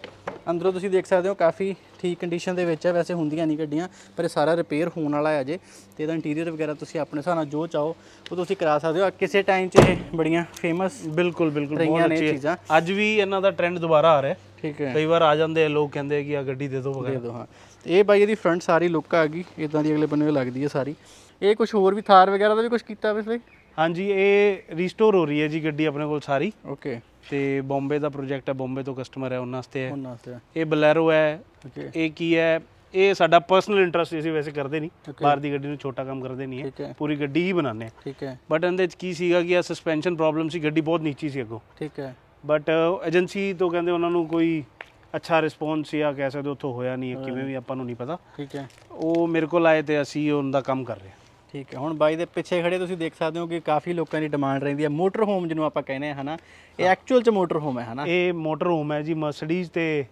ਅੰਦਰੋਂ ਤੁਸੀਂ ਦੇਖ ਸਕਦੇ ਹੋ ਕਾਫੀ ਠੀਕ ਕੰਡੀਸ਼ਨ ਦੇ ਵਿੱਚ ਹੈ ਵੈਸੇ ਹੁੰਦੀਆਂ ਨਹੀਂ ਗੱਡੀਆਂ ਪਰ ਇਹ ਸਾਰਾ ਰਿਪੇਅਰ ਹੋਣ ਵਾਲਾ ਹੈ ਅਜੇ ਤੇ ਇਹਦਾ ਇੰਟੀਰੀਅਰ ਵਗੈਰਾ ਤੁਸੀਂ ਆਪਣੇ ਹਿਸਾਬ ਨਾਲ ਜੋ ਚਾਹੋ ਉਹ ਤੁਸੀਂ ਕਰਾ ਸਕਦੇ ਹੋ ਕਿਸੇ ਟਾਈਮ 'ਚ ਇਹ ਬੜੀਆਂ ਫੇਮਸ ਬਿਲਕੁਲ ਬਿਲਕੁਲ ਬਹੁਤ ਅੱਛੀ ਚੀਜ਼ਾਂ ਅੱਜ ਵੀ ਇਹਨਾਂ ਦਾ ਟ੍ਰੈਂਡ ਦੁਬਾਰਾ ਆ ਰਿਹਾ ਠੀਕ ਹੈ ਕਈ ਵਾਰ ਆ ਜਾਂਦੇ ਆ ਲੋਕ ਕਹਿੰਦੇ ਕਿ ਆ ਗੱਡੀ ਦੇ ਦਿਓ ਵਗੈਰਾ ਦੇ ਦਿਓ ਹਾਂ ਇਹ ਬਾਈ ਇਹਦੀ ਫਰੰਟ ਸਾਰੀ ਲੁੱਕ ਆ ਗਈ ਇਦਾਂ ਦੀ ਅਗਲੇ ਬੰਨੇ ਲੱਗਦੀ ਹੈ ਸਾਰੀ ਇਹ ਕੁਝ ਹੋਰ ਵੀ ਥਾਰ ਵਗੈਰਾ ਦਾ ਵੀ ਕੁਝ ਕੀਤਾ ਵੈਸੇ ਹਾਂਜੀ ਇਹ ਰੀਸਟੋਰ ਹੋ ਰਹੀ ਹੈ ਜੀ ਗੱਡੀ ਆਪਣੇ ਕੋਲ ਸਾਰੀ ਓਕੇ ਤੇ ਬੰਬੇ ਦਾ ਪ੍ਰੋਜੈਕਟ ਹੈ ਬੰਬੇ ਤੋਂ ਕਸਟਮਰ ਹੈ ਉਹਨਾਂ ਵਾਸਤੇ ਹੈ ਉਹਨਾਂ ਵਾਸਤੇ ਇਹ ਬਲੈਰੋ ਹੈ ਇਹ ਕੀ ਹੈ ਇਹ ਸਾਡਾ ਪਰਸਨਲ ਇੰਟਰਸਟ ਸੀ ਵੈਸੇ ਕਰਦੇ ਨਹੀਂ ਬਾਹਰ ਦੀ ਗੱਡੀ ਨੂੰ ਛੋਟਾ ਕੰਮ ਕਰਦੇ ਨਹੀਂ ਹੈ ਪੂਰੀ ਗੱਡੀ ਹੀ ਬਣਾਉਂਦੇ ਆ ਠੀਕ ਹੈ ਬਟ ਇਹਦੇ ਵਿੱਚ ਕੀ ਸੀਗਾ ਕਿ ਆ ਸਸਪੈਂਸ਼ਨ ਪ੍ਰੋਬਲਮ ਸੀ ਗੱਡੀ ਬਹੁਤ ਨੀਚੀ ਸੀ ਅੱਗੋਂ ਠੀਕ ਹੈ ਬਟ ਏਜੰਸੀ ਤੋਂ ਕਹਿੰਦੇ ਉਹਨਾਂ ਨੂੰ ਕੋਈ ਅੱਛਾ ਰਿਸਪੌਂਸ ਜਾਂ ਕਹਿ ਸਕਦੇ ਉੱਥੋਂ ਹੋਇਆ ਨਹੀਂ ਕਿਵੇਂ ਵੀ ਆਪਾਂ ਨੂੰ ਨਹੀਂ ਪਤਾ ਠੀਕ ਹੈ ਉਹ ਮੇਰੇ ਕੋਲ ਆਏ ਤੇ ਅਸੀਂ ਉਹਨਾਂ ਦਾ ਕੰਮ ਕਰ ਰਹੇ ਠੀਕ ਹੈ ਹੁਣ ਬਾਈ ਦੇ ਪਿੱਛੇ ਖੜੇ ਤੁਸੀਂ ਦੇਖ ਸਕਦੇ ਹੋ ਕਿ ਕਾਫੀ ਲੋਕਾਂ ਦੀ ਡਿਮਾਂਡ ਰਹਿੰਦੀ ਹੈ ਮੋਟਰ ਹੋਮ ਜਿਹਨੂੰ ਆਪਾਂ ਕਹਿੰਦੇ ਹਾਂ ਹਨਾ ਇਹ ਐਕਚੁਅਲ ਚ ਮੋਟਰ ਹੋਮ ਹੈ ਹਨਾ ਇਹ ਮੋਟਰ ਹੋਮ ਹੈ ਜੀ ਮਰਸੀਡੀਜ਼ ਤੇ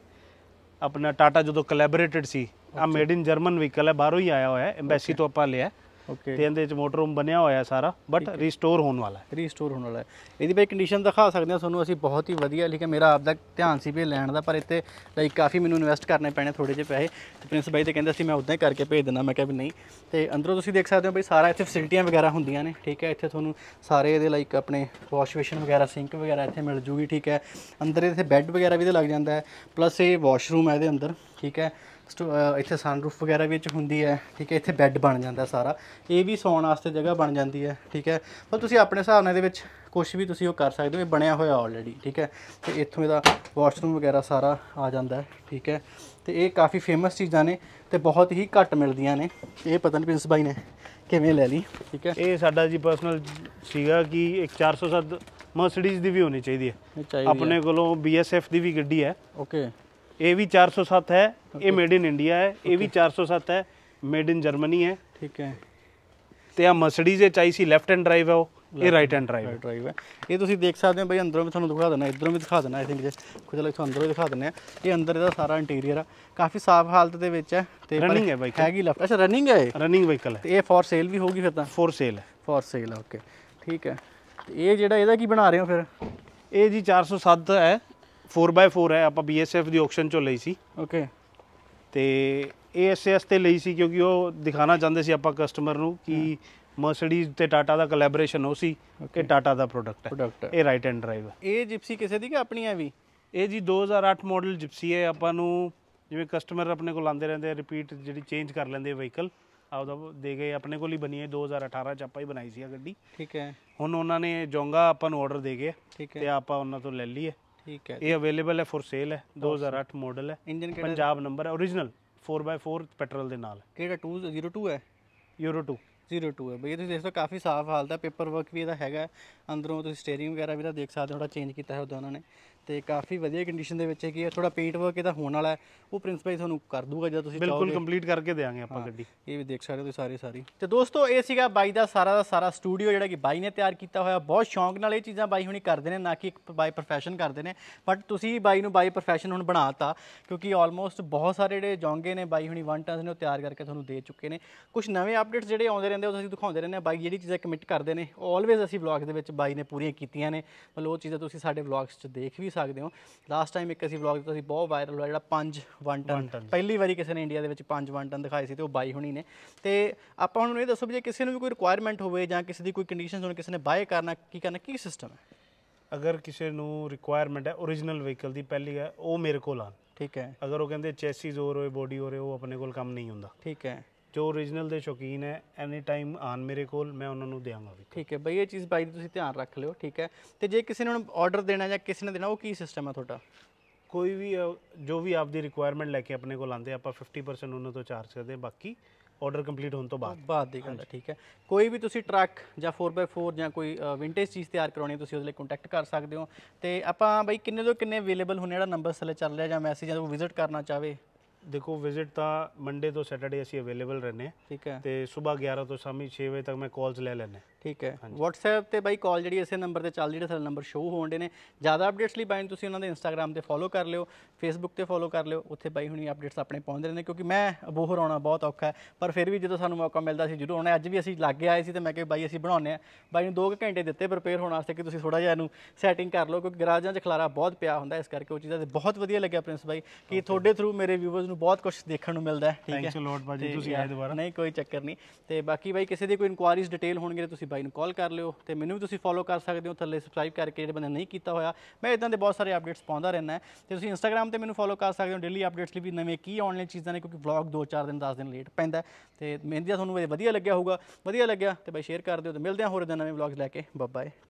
ਆਪਣਾ ਟਾਟਾ ਜਦੋਂ ਕੋਲੈਬੋਰੇਟਡ ਸੀ ਆ ਮੇਡ ਇਨ ਜਰਮਨ ਵਹੀਕਲ ਹੈ ਬਾਹਰੋਂ ਹੀ ਆਇਆ ਹੋਇਆ ਹੈ ਐਮਬੈਸੀ ਤੋਂ ਆਪਾਂ ਲਿਆ ਓਕੇ ਤੇ ਇਹਦੇ ਚ ਮੋਟਰ ਰੂਮ ਬਣਿਆ ਹੋਇਆ ਸਾਰਾ ਬਟ ਰੀਸਟੋਰ ਹੋਣ ਵਾਲਾ ਹੈ ਰੀਸਟੋਰ ਹੋਣ ਵਾਲਾ ਹੈ ਇਹਦੀ ਬਈ ਕੰਡੀਸ਼ਨ ਦਿਖਾ ਸਕਦੇ ਹਾਂ ਤੁਹਾਨੂੰ ਅਸੀਂ ਬਹੁਤ ਹੀ ਵਧੀਆ ਲਿਖਿਆ ਮੇਰਾ ਆਪ ਦਾ ਧਿਆਨ ਸੀ ਵੀ ਲੈਣ ਦਾ ਪਰ ਇੱਥੇ ਲਾਈਕ ਕਾਫੀ ਮੈਨੂੰ ਇਨਵੈਸਟ ਕਰਨੇ ਪੈਣੇ ਥੋੜੇ ਜਿਹੇ ਪੈਸੇ ਤੇ ਪ੍ਰਿੰਸ ਬਾਈ ਤੇ ਕਹਿੰਦੇ ਸੀ ਮੈਂ ਉਦਾਂ ਹੀ ਕਰਕੇ ਭੇਜ ਦਿੰਦਾ ਮੈਂ ਕਿਹਾ ਵੀ ਨਹੀਂ ਤੇ ਅੰਦਰੋਂ ਤੁਸੀਂ ਦੇਖ ਸਕਦੇ ਹੋ ਬਈ ਸਾਰਾ ਇੱਥੇ ਫੈਸਿਲਿਟੀਆਂ ਵਗੈਰਾ ਹੁੰਦੀਆਂ ਨੇ ਠੀਕ ਹੈ ਇੱਥੇ ਤੁਹਾਨੂੰ ਸਾਰੇ ਇਹਦੇ ਲਾਈਕ ਆਪਣੇ ਵਾਸ਼ ਬੇਸਿਨ ਵਗੈਰਾ ਸਿੰਕ ਵਗੈਰਾ ਇੱਥੇ ਮਿਲ ਜੂਗੀ ਠੀਕ ਹੈ ਅੰਦਰ ਇੱਥੇ ਬੈੱਡ ਵਗੈਰਾ ਵੀ ਤੇ ਲੱਗ ਜਾਂਦਾ ਹੈ ਪਲੱਸ ਇਹ ਵਾਸ਼ਰੂਮ ਹੈ ਇਹਦੇ ਅੰਦਰ ਠੀਕ ਹੈ ਇੱਥੇ ਸਨਰੂਫ ਵਗੈਰਾ ਵਿੱਚ ਹੁੰਦੀ ਹੈ ਠੀਕ ਹੈ ਇੱਥੇ ਬੈੱਡ ਬਣ ਜਾਂਦਾ ਸਾਰਾ ਇਹ ਵੀ ਸੌਣ ਵਾਸਤੇ ਜਗ੍ਹਾ ਬਣ ਜਾਂਦੀ ਹੈ ਠੀਕ ਹੈ ਪਰ ਤੁਸੀਂ ਆਪਣੇ ਹਿਸਾਬ ਨਾਲ ਇਹਦੇ ਵਿੱਚ ਕੁਝ ਵੀ ਤੁਸੀਂ ਉਹ ਕਰ ਸਕਦੇ ਹੋ ਇਹ ਬਣਿਆ ਹੋਇਆ ਆਲਰੇਡੀ ਠੀਕ ਹੈ ਤੇ ਇੱਥੋਂ ਇਹਦਾ ਵਾਸ਼ਰੂਮ ਵਗੈਰਾ ਸਾਰਾ ਆ ਜਾਂਦਾ ਠੀਕ ਹੈ ਤੇ ਇਹ ਕਾਫੀ ਫੇਮਸ ਚੀਜ਼ਾਂ ਨੇ ਤੇ ਬਹੁਤ ਹੀ ਘੱਟ ਮਿਲਦੀਆਂ ਨੇ ਇਹ ਪਤਨ ਪ੍ਰਿੰਸ ਬਾਈ ਨੇ ਕਿਵੇਂ ਲੈ ਲਈ ਠੀਕ ਹੈ ਇਹ ਸਾਡਾ ਜੀ ਪਰਸਨਲ ਸੀਗਾ ਕਿ ਇੱਕ 407 ਮਰਸੀਡੀਜ਼ ਦੀ ਵੀ ਹੋਣੀ ਚਾਹੀਦੀ ਹੈ ਆਪਣੇ ਕੋਲੋਂ ਬੀਐਸਐਫ ਦੀ ਵੀ ਗੱਡੀ ਹੈ ਓਕੇ ਇਹ ਵੀ 407 ਹੈ ਇਹ ਮੇਡ ਇਨ ਇੰਡੀਆ ਹੈ ਇਹ ਵੀ 407 ਹੈ ਮੇਡ ਇਨ ਜਰਮਨੀ ਹੈ ਠੀਕ ਹੈ ਤੇ ਆ ਮਸੜੀ ਜੇ ਚਾਹੀ ਸੀ ਲੈਫਟ ਹੈਂਡ ਡਰਾਈਵ ਹੈ ਉਹ ਇਹ ਰਾਈਟ ਹੈਂਡ ਡਰਾਈਵ ਡਰਾਈਵ ਹੈ ਇਹ ਤੁਸੀਂ ਦੇਖ ਸਕਦੇ ਹੋ ਬਈ ਅੰਦਰੋਂ ਵੀ ਤੁਹਾਨੂੰ ਦਿਖਾ ਦਿੰਦਾ ਇਧਰੋਂ ਵੀ ਦਿਖਾ ਦਿੰਦਾ ਆਈ ਥਿੰਕ ਜੇ ਕੁਝ ਲੋਕ ਤੁਹਾਨੂੰ ਅੰਦਰੋਂ ਦਿਖਾ ਦਿੰਦੇ ਆ ਇਹ ਅੰਦਰ ਇਹਦਾ ਸਾਰਾ ਇੰਟੀਰੀਅਰ ਆ ਕਾਫੀ ਸਾਫ਼ ਹਾਲਤ ਦੇ ਵਿੱਚ ਹੈ ਤੇ ਰਨਿੰਗ ਹੈ ਬਾਈਕ ਹੈਗੀ ਲੈਫਟ ਅੱਛਾ ਰਨਿੰਗ ਹੈ ਰਨਿੰਗ ਵਹੀਕਲ ਹੈ ਤੇ ਇਹ ਫੋਰ ਸੇਲ ਵੀ ਹੋਊਗੀ ਫਿਰ ਤਾਂ ਫੋਰ ਸੇਲ ਹੈ ਫੋਰ ਸੇਲ ਓਕੇ ਠੀਕ ਹੈ ਇਹ ਜਿਹੜਾ ਇਹਦਾ ਕੀ ਬਣਾ ਰਹੇ ਹੋ ਫਿਰ ਇਹ ਜੀ 407 ਹੈ 4x4 ਹੈ ਆਪਾਂ BSF ਦੀ ਆਕਸ਼ਨ ਚੋਂ ਲਈ ਸੀ ਓਕੇ ਤੇ ASS ਤੇ ਲਈ ਸੀ ਕਿਉਂਕਿ ਉਹ ਦਿਖਾਣਾ ਚਾਹੁੰਦੇ ਸੀ ਆਪਾਂ ਕਸਟਮਰ ਨੂੰ ਕਿ ਮਰਸੀਡੀਜ਼ ਤੇ ਟਾਟਾ ਦਾ ਕੋਲੈਬੋਰੇਸ਼ਨ ਹੋ ਸੀ ਕਿ ਟਾਟਾ ਦਾ ਪ੍ਰੋਡਕਟ ਹੈ ਇਹ ਰਾਈਟ ਹੈਂਡ ਡਰਾਈਵ ਹੈ ਇਹ ਜਿਪਸੀ ਕਿਸੇ ਦੀ ਕਿ ਆਪਣੀ ਹੈ ਵੀ ਇਹ ਜੀ 2008 ਮਾਡਲ ਜਿਪਸੀ ਹੈ ਆਪਾਂ ਨੂੰ ਜਿਵੇਂ ਕਸਟਮਰ ਆਪਣੇ ਕੋਲ ਆਉਂਦੇ ਰਹਿੰਦੇ ਰਿਪੀਟ ਜਿਹੜੀ ਚੇਂਜ ਕਰ ਲੈਂਦੇ ਵਹੀਕਲ ਆਉਦਾ ਦੇ ਗਏ ਆਪਣੇ ਕੋਲ ਹੀ ਬਣੀ ਹੈ 2018 ਚ ਆਪਾਂ ਹੀ ਬਣਾਈ ਸੀ ਆ ਗੱਡੀ ਠੀਕ ਹੈ ਹੁਣ ਉਹਨਾਂ ਨੇ ਜੋਂਗਾ ਆਪਾਂ ਨੂੰ ਆਰਡਰ ਦੇ ਗਏ ਤੇ ਆਪਾਂ ਉਹਨਾਂ ਤੋਂ ਲੈ ਲਈ ਹੈ ਠੀਕ ਹੈ ਇਹ ਅਵੇਲੇਬਲ ਹੈ ਫॉर ਸੇਲ ਹੈ 2008 ਮਾਡਲ ਹੈ ਇੰਜਨ ਕਿਹੜਾ ਪੰਜਾਬ ਨੰਬਰ ਹੈ origignal 4x4 ਪੈਟਰੋਲ ਦੇ ਨਾਲ ਕਿਹੜਾ 202 ਹੈ ਯੂਰੋ 2 02 ਹੈ ਬਈ ਇਹ ਤੁਸੀਂ ਦੇਖ ਸਕਦੇ ਕਾਫੀ ਸਾਫ਼ ਹਾਲਤ ਹੈ ਪੇਪਰ ਵਰਕ ਵੀ ਇਹਦਾ ਹੈਗਾ ਅੰਦਰੋਂ ਤੁਸੀਂ ਸਟੀਅਰਿੰਗ ਵਗੈਰਾ ਵੀ ਇਹਦਾ ਦੇਖ ਸਕਦੇ ਹੋ ਥੋੜਾ ਚੇਂਜ ਕੀਤਾ ਹੈ ਉਹਦਾ ਉਹਨਾਂ ਨੇ ਤੇ ਕਾਫੀ ਵਧੀਆ ਕੰਡੀਸ਼ਨ ਦੇ ਵਿੱਚ ਹੈਗੀ ਹੈ ਥੋੜਾ ਪੇਂਟ ਵਰਕ ਇਹਦਾ ਹੋਣ ਵਾਲਾ ਉਹ ਪ੍ਰਿੰਸੀਪਲ ਤੁਹਾਨੂੰ ਕਰ ਦੂਗਾ ਜਦ ਤੁਸੀਂ ਬਿਲਕੁਲ ਕੰਪਲੀਟ ਕਰਕੇ ਦੇਾਂਗੇ ਆਪਾਂ ਗੱਡੀ ਇਹ ਵੀ ਦੇਖ ਸਕਦੇ ਹੋ ਤੁਸੀਂ ਸਾਰੇ ਸਾਰੀ ਤੇ ਦੋਸਤੋ ਇਹ ਸੀਗਾ ਬਾਈ ਦਾ ਸਾਰਾ ਦਾ ਸਾਰਾ ਸਟੂਡੀਓ ਜਿਹੜਾ ਕਿ ਬਾਈ ਨੇ ਤਿਆਰ ਕੀਤਾ ਹੋਇਆ ਬਹੁਤ ਸ਼ੌਂਕ ਨਾਲ ਇਹ ਚੀਜ਼ਾਂ ਬਾਈ ਹੁਣੀ ਕਰਦੇ ਨੇ ਨਾ ਕਿ ਇੱਕ ਬਾਈ ਪ੍ਰੋਫੈਸ਼ਨ ਕਰਦੇ ਨੇ ਬਟ ਤੁਸੀਂ ਬਾਈ ਨੂੰ ਬਾਈ ਪ੍ਰੋਫੈਸ਼ਨ ਹੁਣ ਬਣਾਤਾ ਕਿਉਂਕਿ ਆਲਮੋਸਟ ਬਹੁਤ ਸਾਰੇ ਜਿਹੜੇ ਜੌਂਗੇ ਨੇ ਬਾਈ ਹੁਣੀ ਵਨ ਟਨਸ ਨੇ ਉਹ ਤਿਆਰ ਕਰਕੇ ਤੁਹਾਨੂੰ ਦੇ ਚੁੱਕੇ ਨੇ ਕੁਝ ਨਵੇਂ ਅਪਡੇਟਸ ਜਿਹੜੇ ਆਉਂਦੇ ਰਹਿੰਦੇ ਉਹ ਅਸੀਂ ਦਿਖਾਉਂਦੇ ਰਹਿੰਦੇ ਬਾਈ ਜਿਹੜੀ ਚੀਜ਼ਾਂ ਕਮਿਟ ਕਰਦੇ ਨੇ ਆਲਵੇਜ਼ ਅਸੀਂ ਵਲੌਗ ਦੇ ਵਿੱਚ ਬਾਈ ਨੇ ਪੂਰੀਆਂ ਕੀਤੀਆਂ ਨੇ ਮਤਲਬ ਉਹ ਚੀਜ਼ਾਂ ਤੁਸੀਂ ਸਾਡੇ ਵਲੌਗਸ 'ਚ ਦੇਖ ਵੀ ਸਕਦੇ ਹੋ ਲਾਸਟ ਟਾਈਮ ਇੱਕ ਅਸੀਂ ਵਲੌਗ ਦਿੱਤਾ ਸੀ ਬਹੁਤ ਵਾਇਰਲ ਹੋਇਆ ਜਿਹੜਾ 5 1 ਟਨ ਪਹਿਲੀ ਵਾਰੀ ਕਿਸੇ ਨੇ ਇੰਡੀਆ ਦੇ ਵਿੱਚ 5 1 ਟਨ ਦਿਖਾਏ ਸੀ ਤੇ ਉਹ ਬਾਈ ਹੁਣੀ ਨੇ ਤੇ ਆਪਾਂ ਹੁਣ ਇਹ ਦੱਸੋ ਵੀ ਜੇ ਕਿਸੇ ਨੂੰ ਵੀ ਕੋਈ ਰਿਕੁਆਇਰਮੈਂਟ ਹੋਵੇ ਜਾਂ ਕਿਸੇ ਦੀ ਕੋਈ ਕੰਡੀਸ਼ਨ ਹੋਣ ਕਿਸੇ ਨੇ ਬਾਏ ਕਰਨਾ ਕੀ ਕਰਨਾ ਕੀ ਸਿਸਟਮ ਹੈ ਅਗਰ ਕਿਸੇ ਨੂੰ ਰਿਕੁਆਇਰਮੈਂਟ ਹੈ origignal ਵਹੀਕਲ ਦੀ ਪਹਿਲੀ ਹੈ ਉਹ ਮੇਰੇ ਕੋਲ ਆਣ ਠੀਕ ਹੈ ਅਗਰ ਉਹ ਕਹਿੰਦੇ ਚੈਸਿਸ ਜ਼ੋਰ ਹੋਏ ਬੋਡੀ ਹੋਰ ਉਹ ਆਪਣੇ ਕੋਲ ਕੰਮ ਨਹੀਂ ਹੁੰਦਾ ਠੀਕ ਹੈ ਜੋ origignal ਦੇ ਸ਼ੌਕੀਨ ਹੈ ਐਨੀ ਟਾਈਮ ਆਨ ਮੇਰੇ ਕੋਲ ਮੈਂ ਉਹਨਾਂ ਨੂੰ ਦੇਵਾਂਗਾ ਵੀ ਠੀਕ ਹੈ ਬਈ ਇਹ ਚੀਜ਼ ਬਾਈ ਤੁਸੀਂ ਧਿਆਨ ਰੱਖ ਲਿਓ ਠੀਕ ਹੈ ਤੇ ਜੇ ਕਿਸੇ ਨੇ ਹੁਣ ਆਰਡਰ ਦੇਣਾ ਜਾਂ ਕਿਸੇ ਨੇ ਦੇਣਾ ਉਹ ਕੀ ਸਿਸਟਮ ਹੈ ਤੁਹਾਡਾ ਕੋਈ ਵੀ ਜੋ ਵੀ ਆਪਦੀ ਰਿਕੁਆਇਰਮੈਂਟ ਲੈ ਕੇ ਆਪਣੇ ਕੋਲ ਆਂਦੇ ਆਪਾਂ 50% ਉਹਨਾਂ ਤੋਂ ਚਾਰਜ ਕਰਦੇ ਹਾਂ, ਬਾਕੀ ਆਰਡਰ ਕੰਪਲੀਟ ਹੋਣ ਤੋਂ ਬਾਅਦ ਬਾਅਦ ਦੇ ਗੱਲ ਠੀਕ ਹੈ ਕੋਈ ਵੀ ਤੁਸੀਂ ਟਰੱਕ ਜਾਂ 4x4 ਜਾਂ ਕੋਈ ਵਿੰਟੇਜ ਚੀਜ਼ ਤਿਆਰ ਕਰਾਉਣੀ ਹੈ, ਤੁਸੀਂ ਉਹਦੇ ਲਈ ਕੰਟੈਕਟ ਕਰ ਸਕਦੇ ਹੋ ਤੇ ਆਪਾਂ ਬਈ ਕਿੰਨੇ ਤੋਂ ਕਿੰਨੇ ਅਵੇਲੇਬਲ ਹੁੰਨੇ ਜਿਹੜਾ ਨੰਬਰ ਸਲੇ ਚੱਲ ਰਿਹਾ ਜਾਂ ਮੈਸੇਜ ਜਾਂ ਉਹ ਵਿਜ਼ਿਟ ਕਰਨਾ ਚਾਹਵੇ ਦੇਖੋ ਵਿਜ਼ਿਟ ਤਾਂ ਮੰਡੇ ਤੋਂ ਸੈਟਰਡੇ ਅਸੀਂ ਅਵੇਲੇਬਲ ਰਹਿੰਦੇ ਆ ਠੀਕ ਹੈ ਤੇ ਸਵੇਰ 11 ਤੋਂ ਸ਼ਾਮੀ 6 ਵਜੇ ਤੱਕ ਮੈਂ ਕਾਲਸ ਲੈ ਲੈਣਾ ਠੀਕ ਹੈ WhatsApp ਤੇ ਬਾਈ ਕਾਲ ਜਿਹੜੀ ਇਸੇ ਨੰਬਰ ਤੇ ਚੱਲ ਜਿਹੜਾ ਸਾਡਾ ਨੰਬਰ ਸ਼ੋ ਹੋਣਦੇ ਨੇ ਜ਼ਿਆਦਾ ਅਪਡੇਟਸ ਲਈ ਬਾਈ ਤੁਸੀਂ ਉਹਨਾਂ ਦੇ Instagram ਤੇ ਫੋਲੋ ਕਰ ਲਿਓ Facebook ਤੇ ਫੋਲੋ ਕਰ ਲਿਓ ਉੱਥੇ ਬਾਈ ਹੁਣੀ ਅਪਡੇਟਸ ਆਪਣੇ ਪਹੁੰਚਦੇ ਰਹਿੰਦੇ ਕਿਉਂਕਿ ਮੈਂ ਅਬੋਹਰ ਆਉਣਾ ਬਹੁਤ ਔਖਾ ਹੈ ਪਰ ਫਿਰ ਵੀ ਜਦੋਂ ਸਾਨੂੰ ਮੌਕਾ ਮਿਲਦਾ ਸੀ ਜਰੂਰ ਆਉਣਾ ਅੱਜ ਵੀ ਅਸੀਂ ਲੱਗੇ ਆਏ ਸੀ ਤੇ ਮੈਂ ਕਿਹਾ ਬਾਈ ਅਸੀਂ ਬਣਾਉਨੇ ਆ ਬਾਈ ਨੂੰ 2 ਘੰਟੇ ਦਿੱਤੇ ਪ੍ਰਪੇਅਰ ਹੋਣ ਵਾਸਤੇ ਕਿ ਤੁਸੀਂ ਥੋੜਾ ਜਿਹਾ ਇਹਨੂੰ ਸੈਟਿੰਗ ਕਰ ਲਓ ਕਿਉਂਕਿ ਗਰਾਜਾਂ 'ਚ ਖਲਾਰਾ ਬਹੁਤ ਪਿਆ ਹੁੰਦਾ ਇਸ ਕਰਕੇ ਉਹ ਚੀਜ਼ਾਂ ਤੇ ਬਹੁਤ ਵਧੀਆ ਲੱਗਿਆ ਪ੍ਰਿੰਸ ਬਾਈ ਕਿ ਤੁਹਾਡੇ ਥਰੂ ਮੇਰੇ ਵਿਊਅਰਸ ਨੂੰ ਬਹੁਤ ਕੁਝ ਦੇਖਣ ਨੂੰ ਮਿਲਦਾ ਹੈ ਠੀਕ ਹੈ ਯੂ ਲੋਟ ਬਾਜੀ ਤੁਸੀਂ ਆਏ ਦੁਬਾਰਾ ਨਹੀਂ ਕੋਈ ਚੱਕਰ ਨਹੀਂ ਤੇ ਬਾਕੀ ਬਾਈ ਕਿਸੇ ਦੀ ਕੋਈ ਇਨਕੁਆਰੀਜ਼ ਡਿਟੇਲ ਹੋਣਗੇ ਤੁਸੀਂ ਬਾਈ ਨੂੰ ਕਾਲ ਕਰ ਲਿਓ ਤੇ ਮੈਨੂੰ ਵੀ ਤੁਸੀਂ ਫੋਲੋ ਕਰ ਸਕਦੇ ਹੋ ਥੱਲੇ ਸਬਸਕ੍ਰਾਈਬ ਕਰਕੇ ਜਿਹੜੇ ਬੰਦੇ ਨਹੀਂ ਕੀਤਾ ਹੋਇਆ ਮੈਂ ਇਦਾਂ ਦੇ ਬਹੁਤ ਸਾਰੇ ਅਪਡੇਟਸ ਪਾਉਂਦਾ ਰਹਿਣਾ ਤੇ ਤੁਸੀਂ ਇੰਸਟਾਗ੍ਰam ਤੇ ਮੈਨੂੰ ਫੋਲੋ ਕਰ ਸਕਦੇ ਹੋ ਡੇਲੀ ਅਪਡੇਟਸ ਲਈ ਵੀ ਨਵੇਂ ਕੀ ਆਨਲਾਈਨ ਚੀਜ਼ਾਂ ਨੇ ਕਿਉਂਕਿ ਵਲੌਗ 2-4 ਦਿਨ 10 ਦਿਨ ਲੇਟ ਪੈਂਦਾ ਤੇ ਮਹਿੰਦੀਆ ਤੁਹਾਨੂੰ ਵਧੀਆ ਲੱਗਿਆ ਹੋਊਗਾ ਵਧੀਆ ਲੱਗਿਆ ਤੇ ਬਾਈ ਸ਼ੇਅਰ ਕਰ ਦਿਓ ਤੇ ਮਿਲਦੇ ਹਾਂ ਹੋਰ ਇਦਾਂ ਨਵੇਂ ਵਲੌਗਸ ਲੈ ਕੇ ਬਾਏ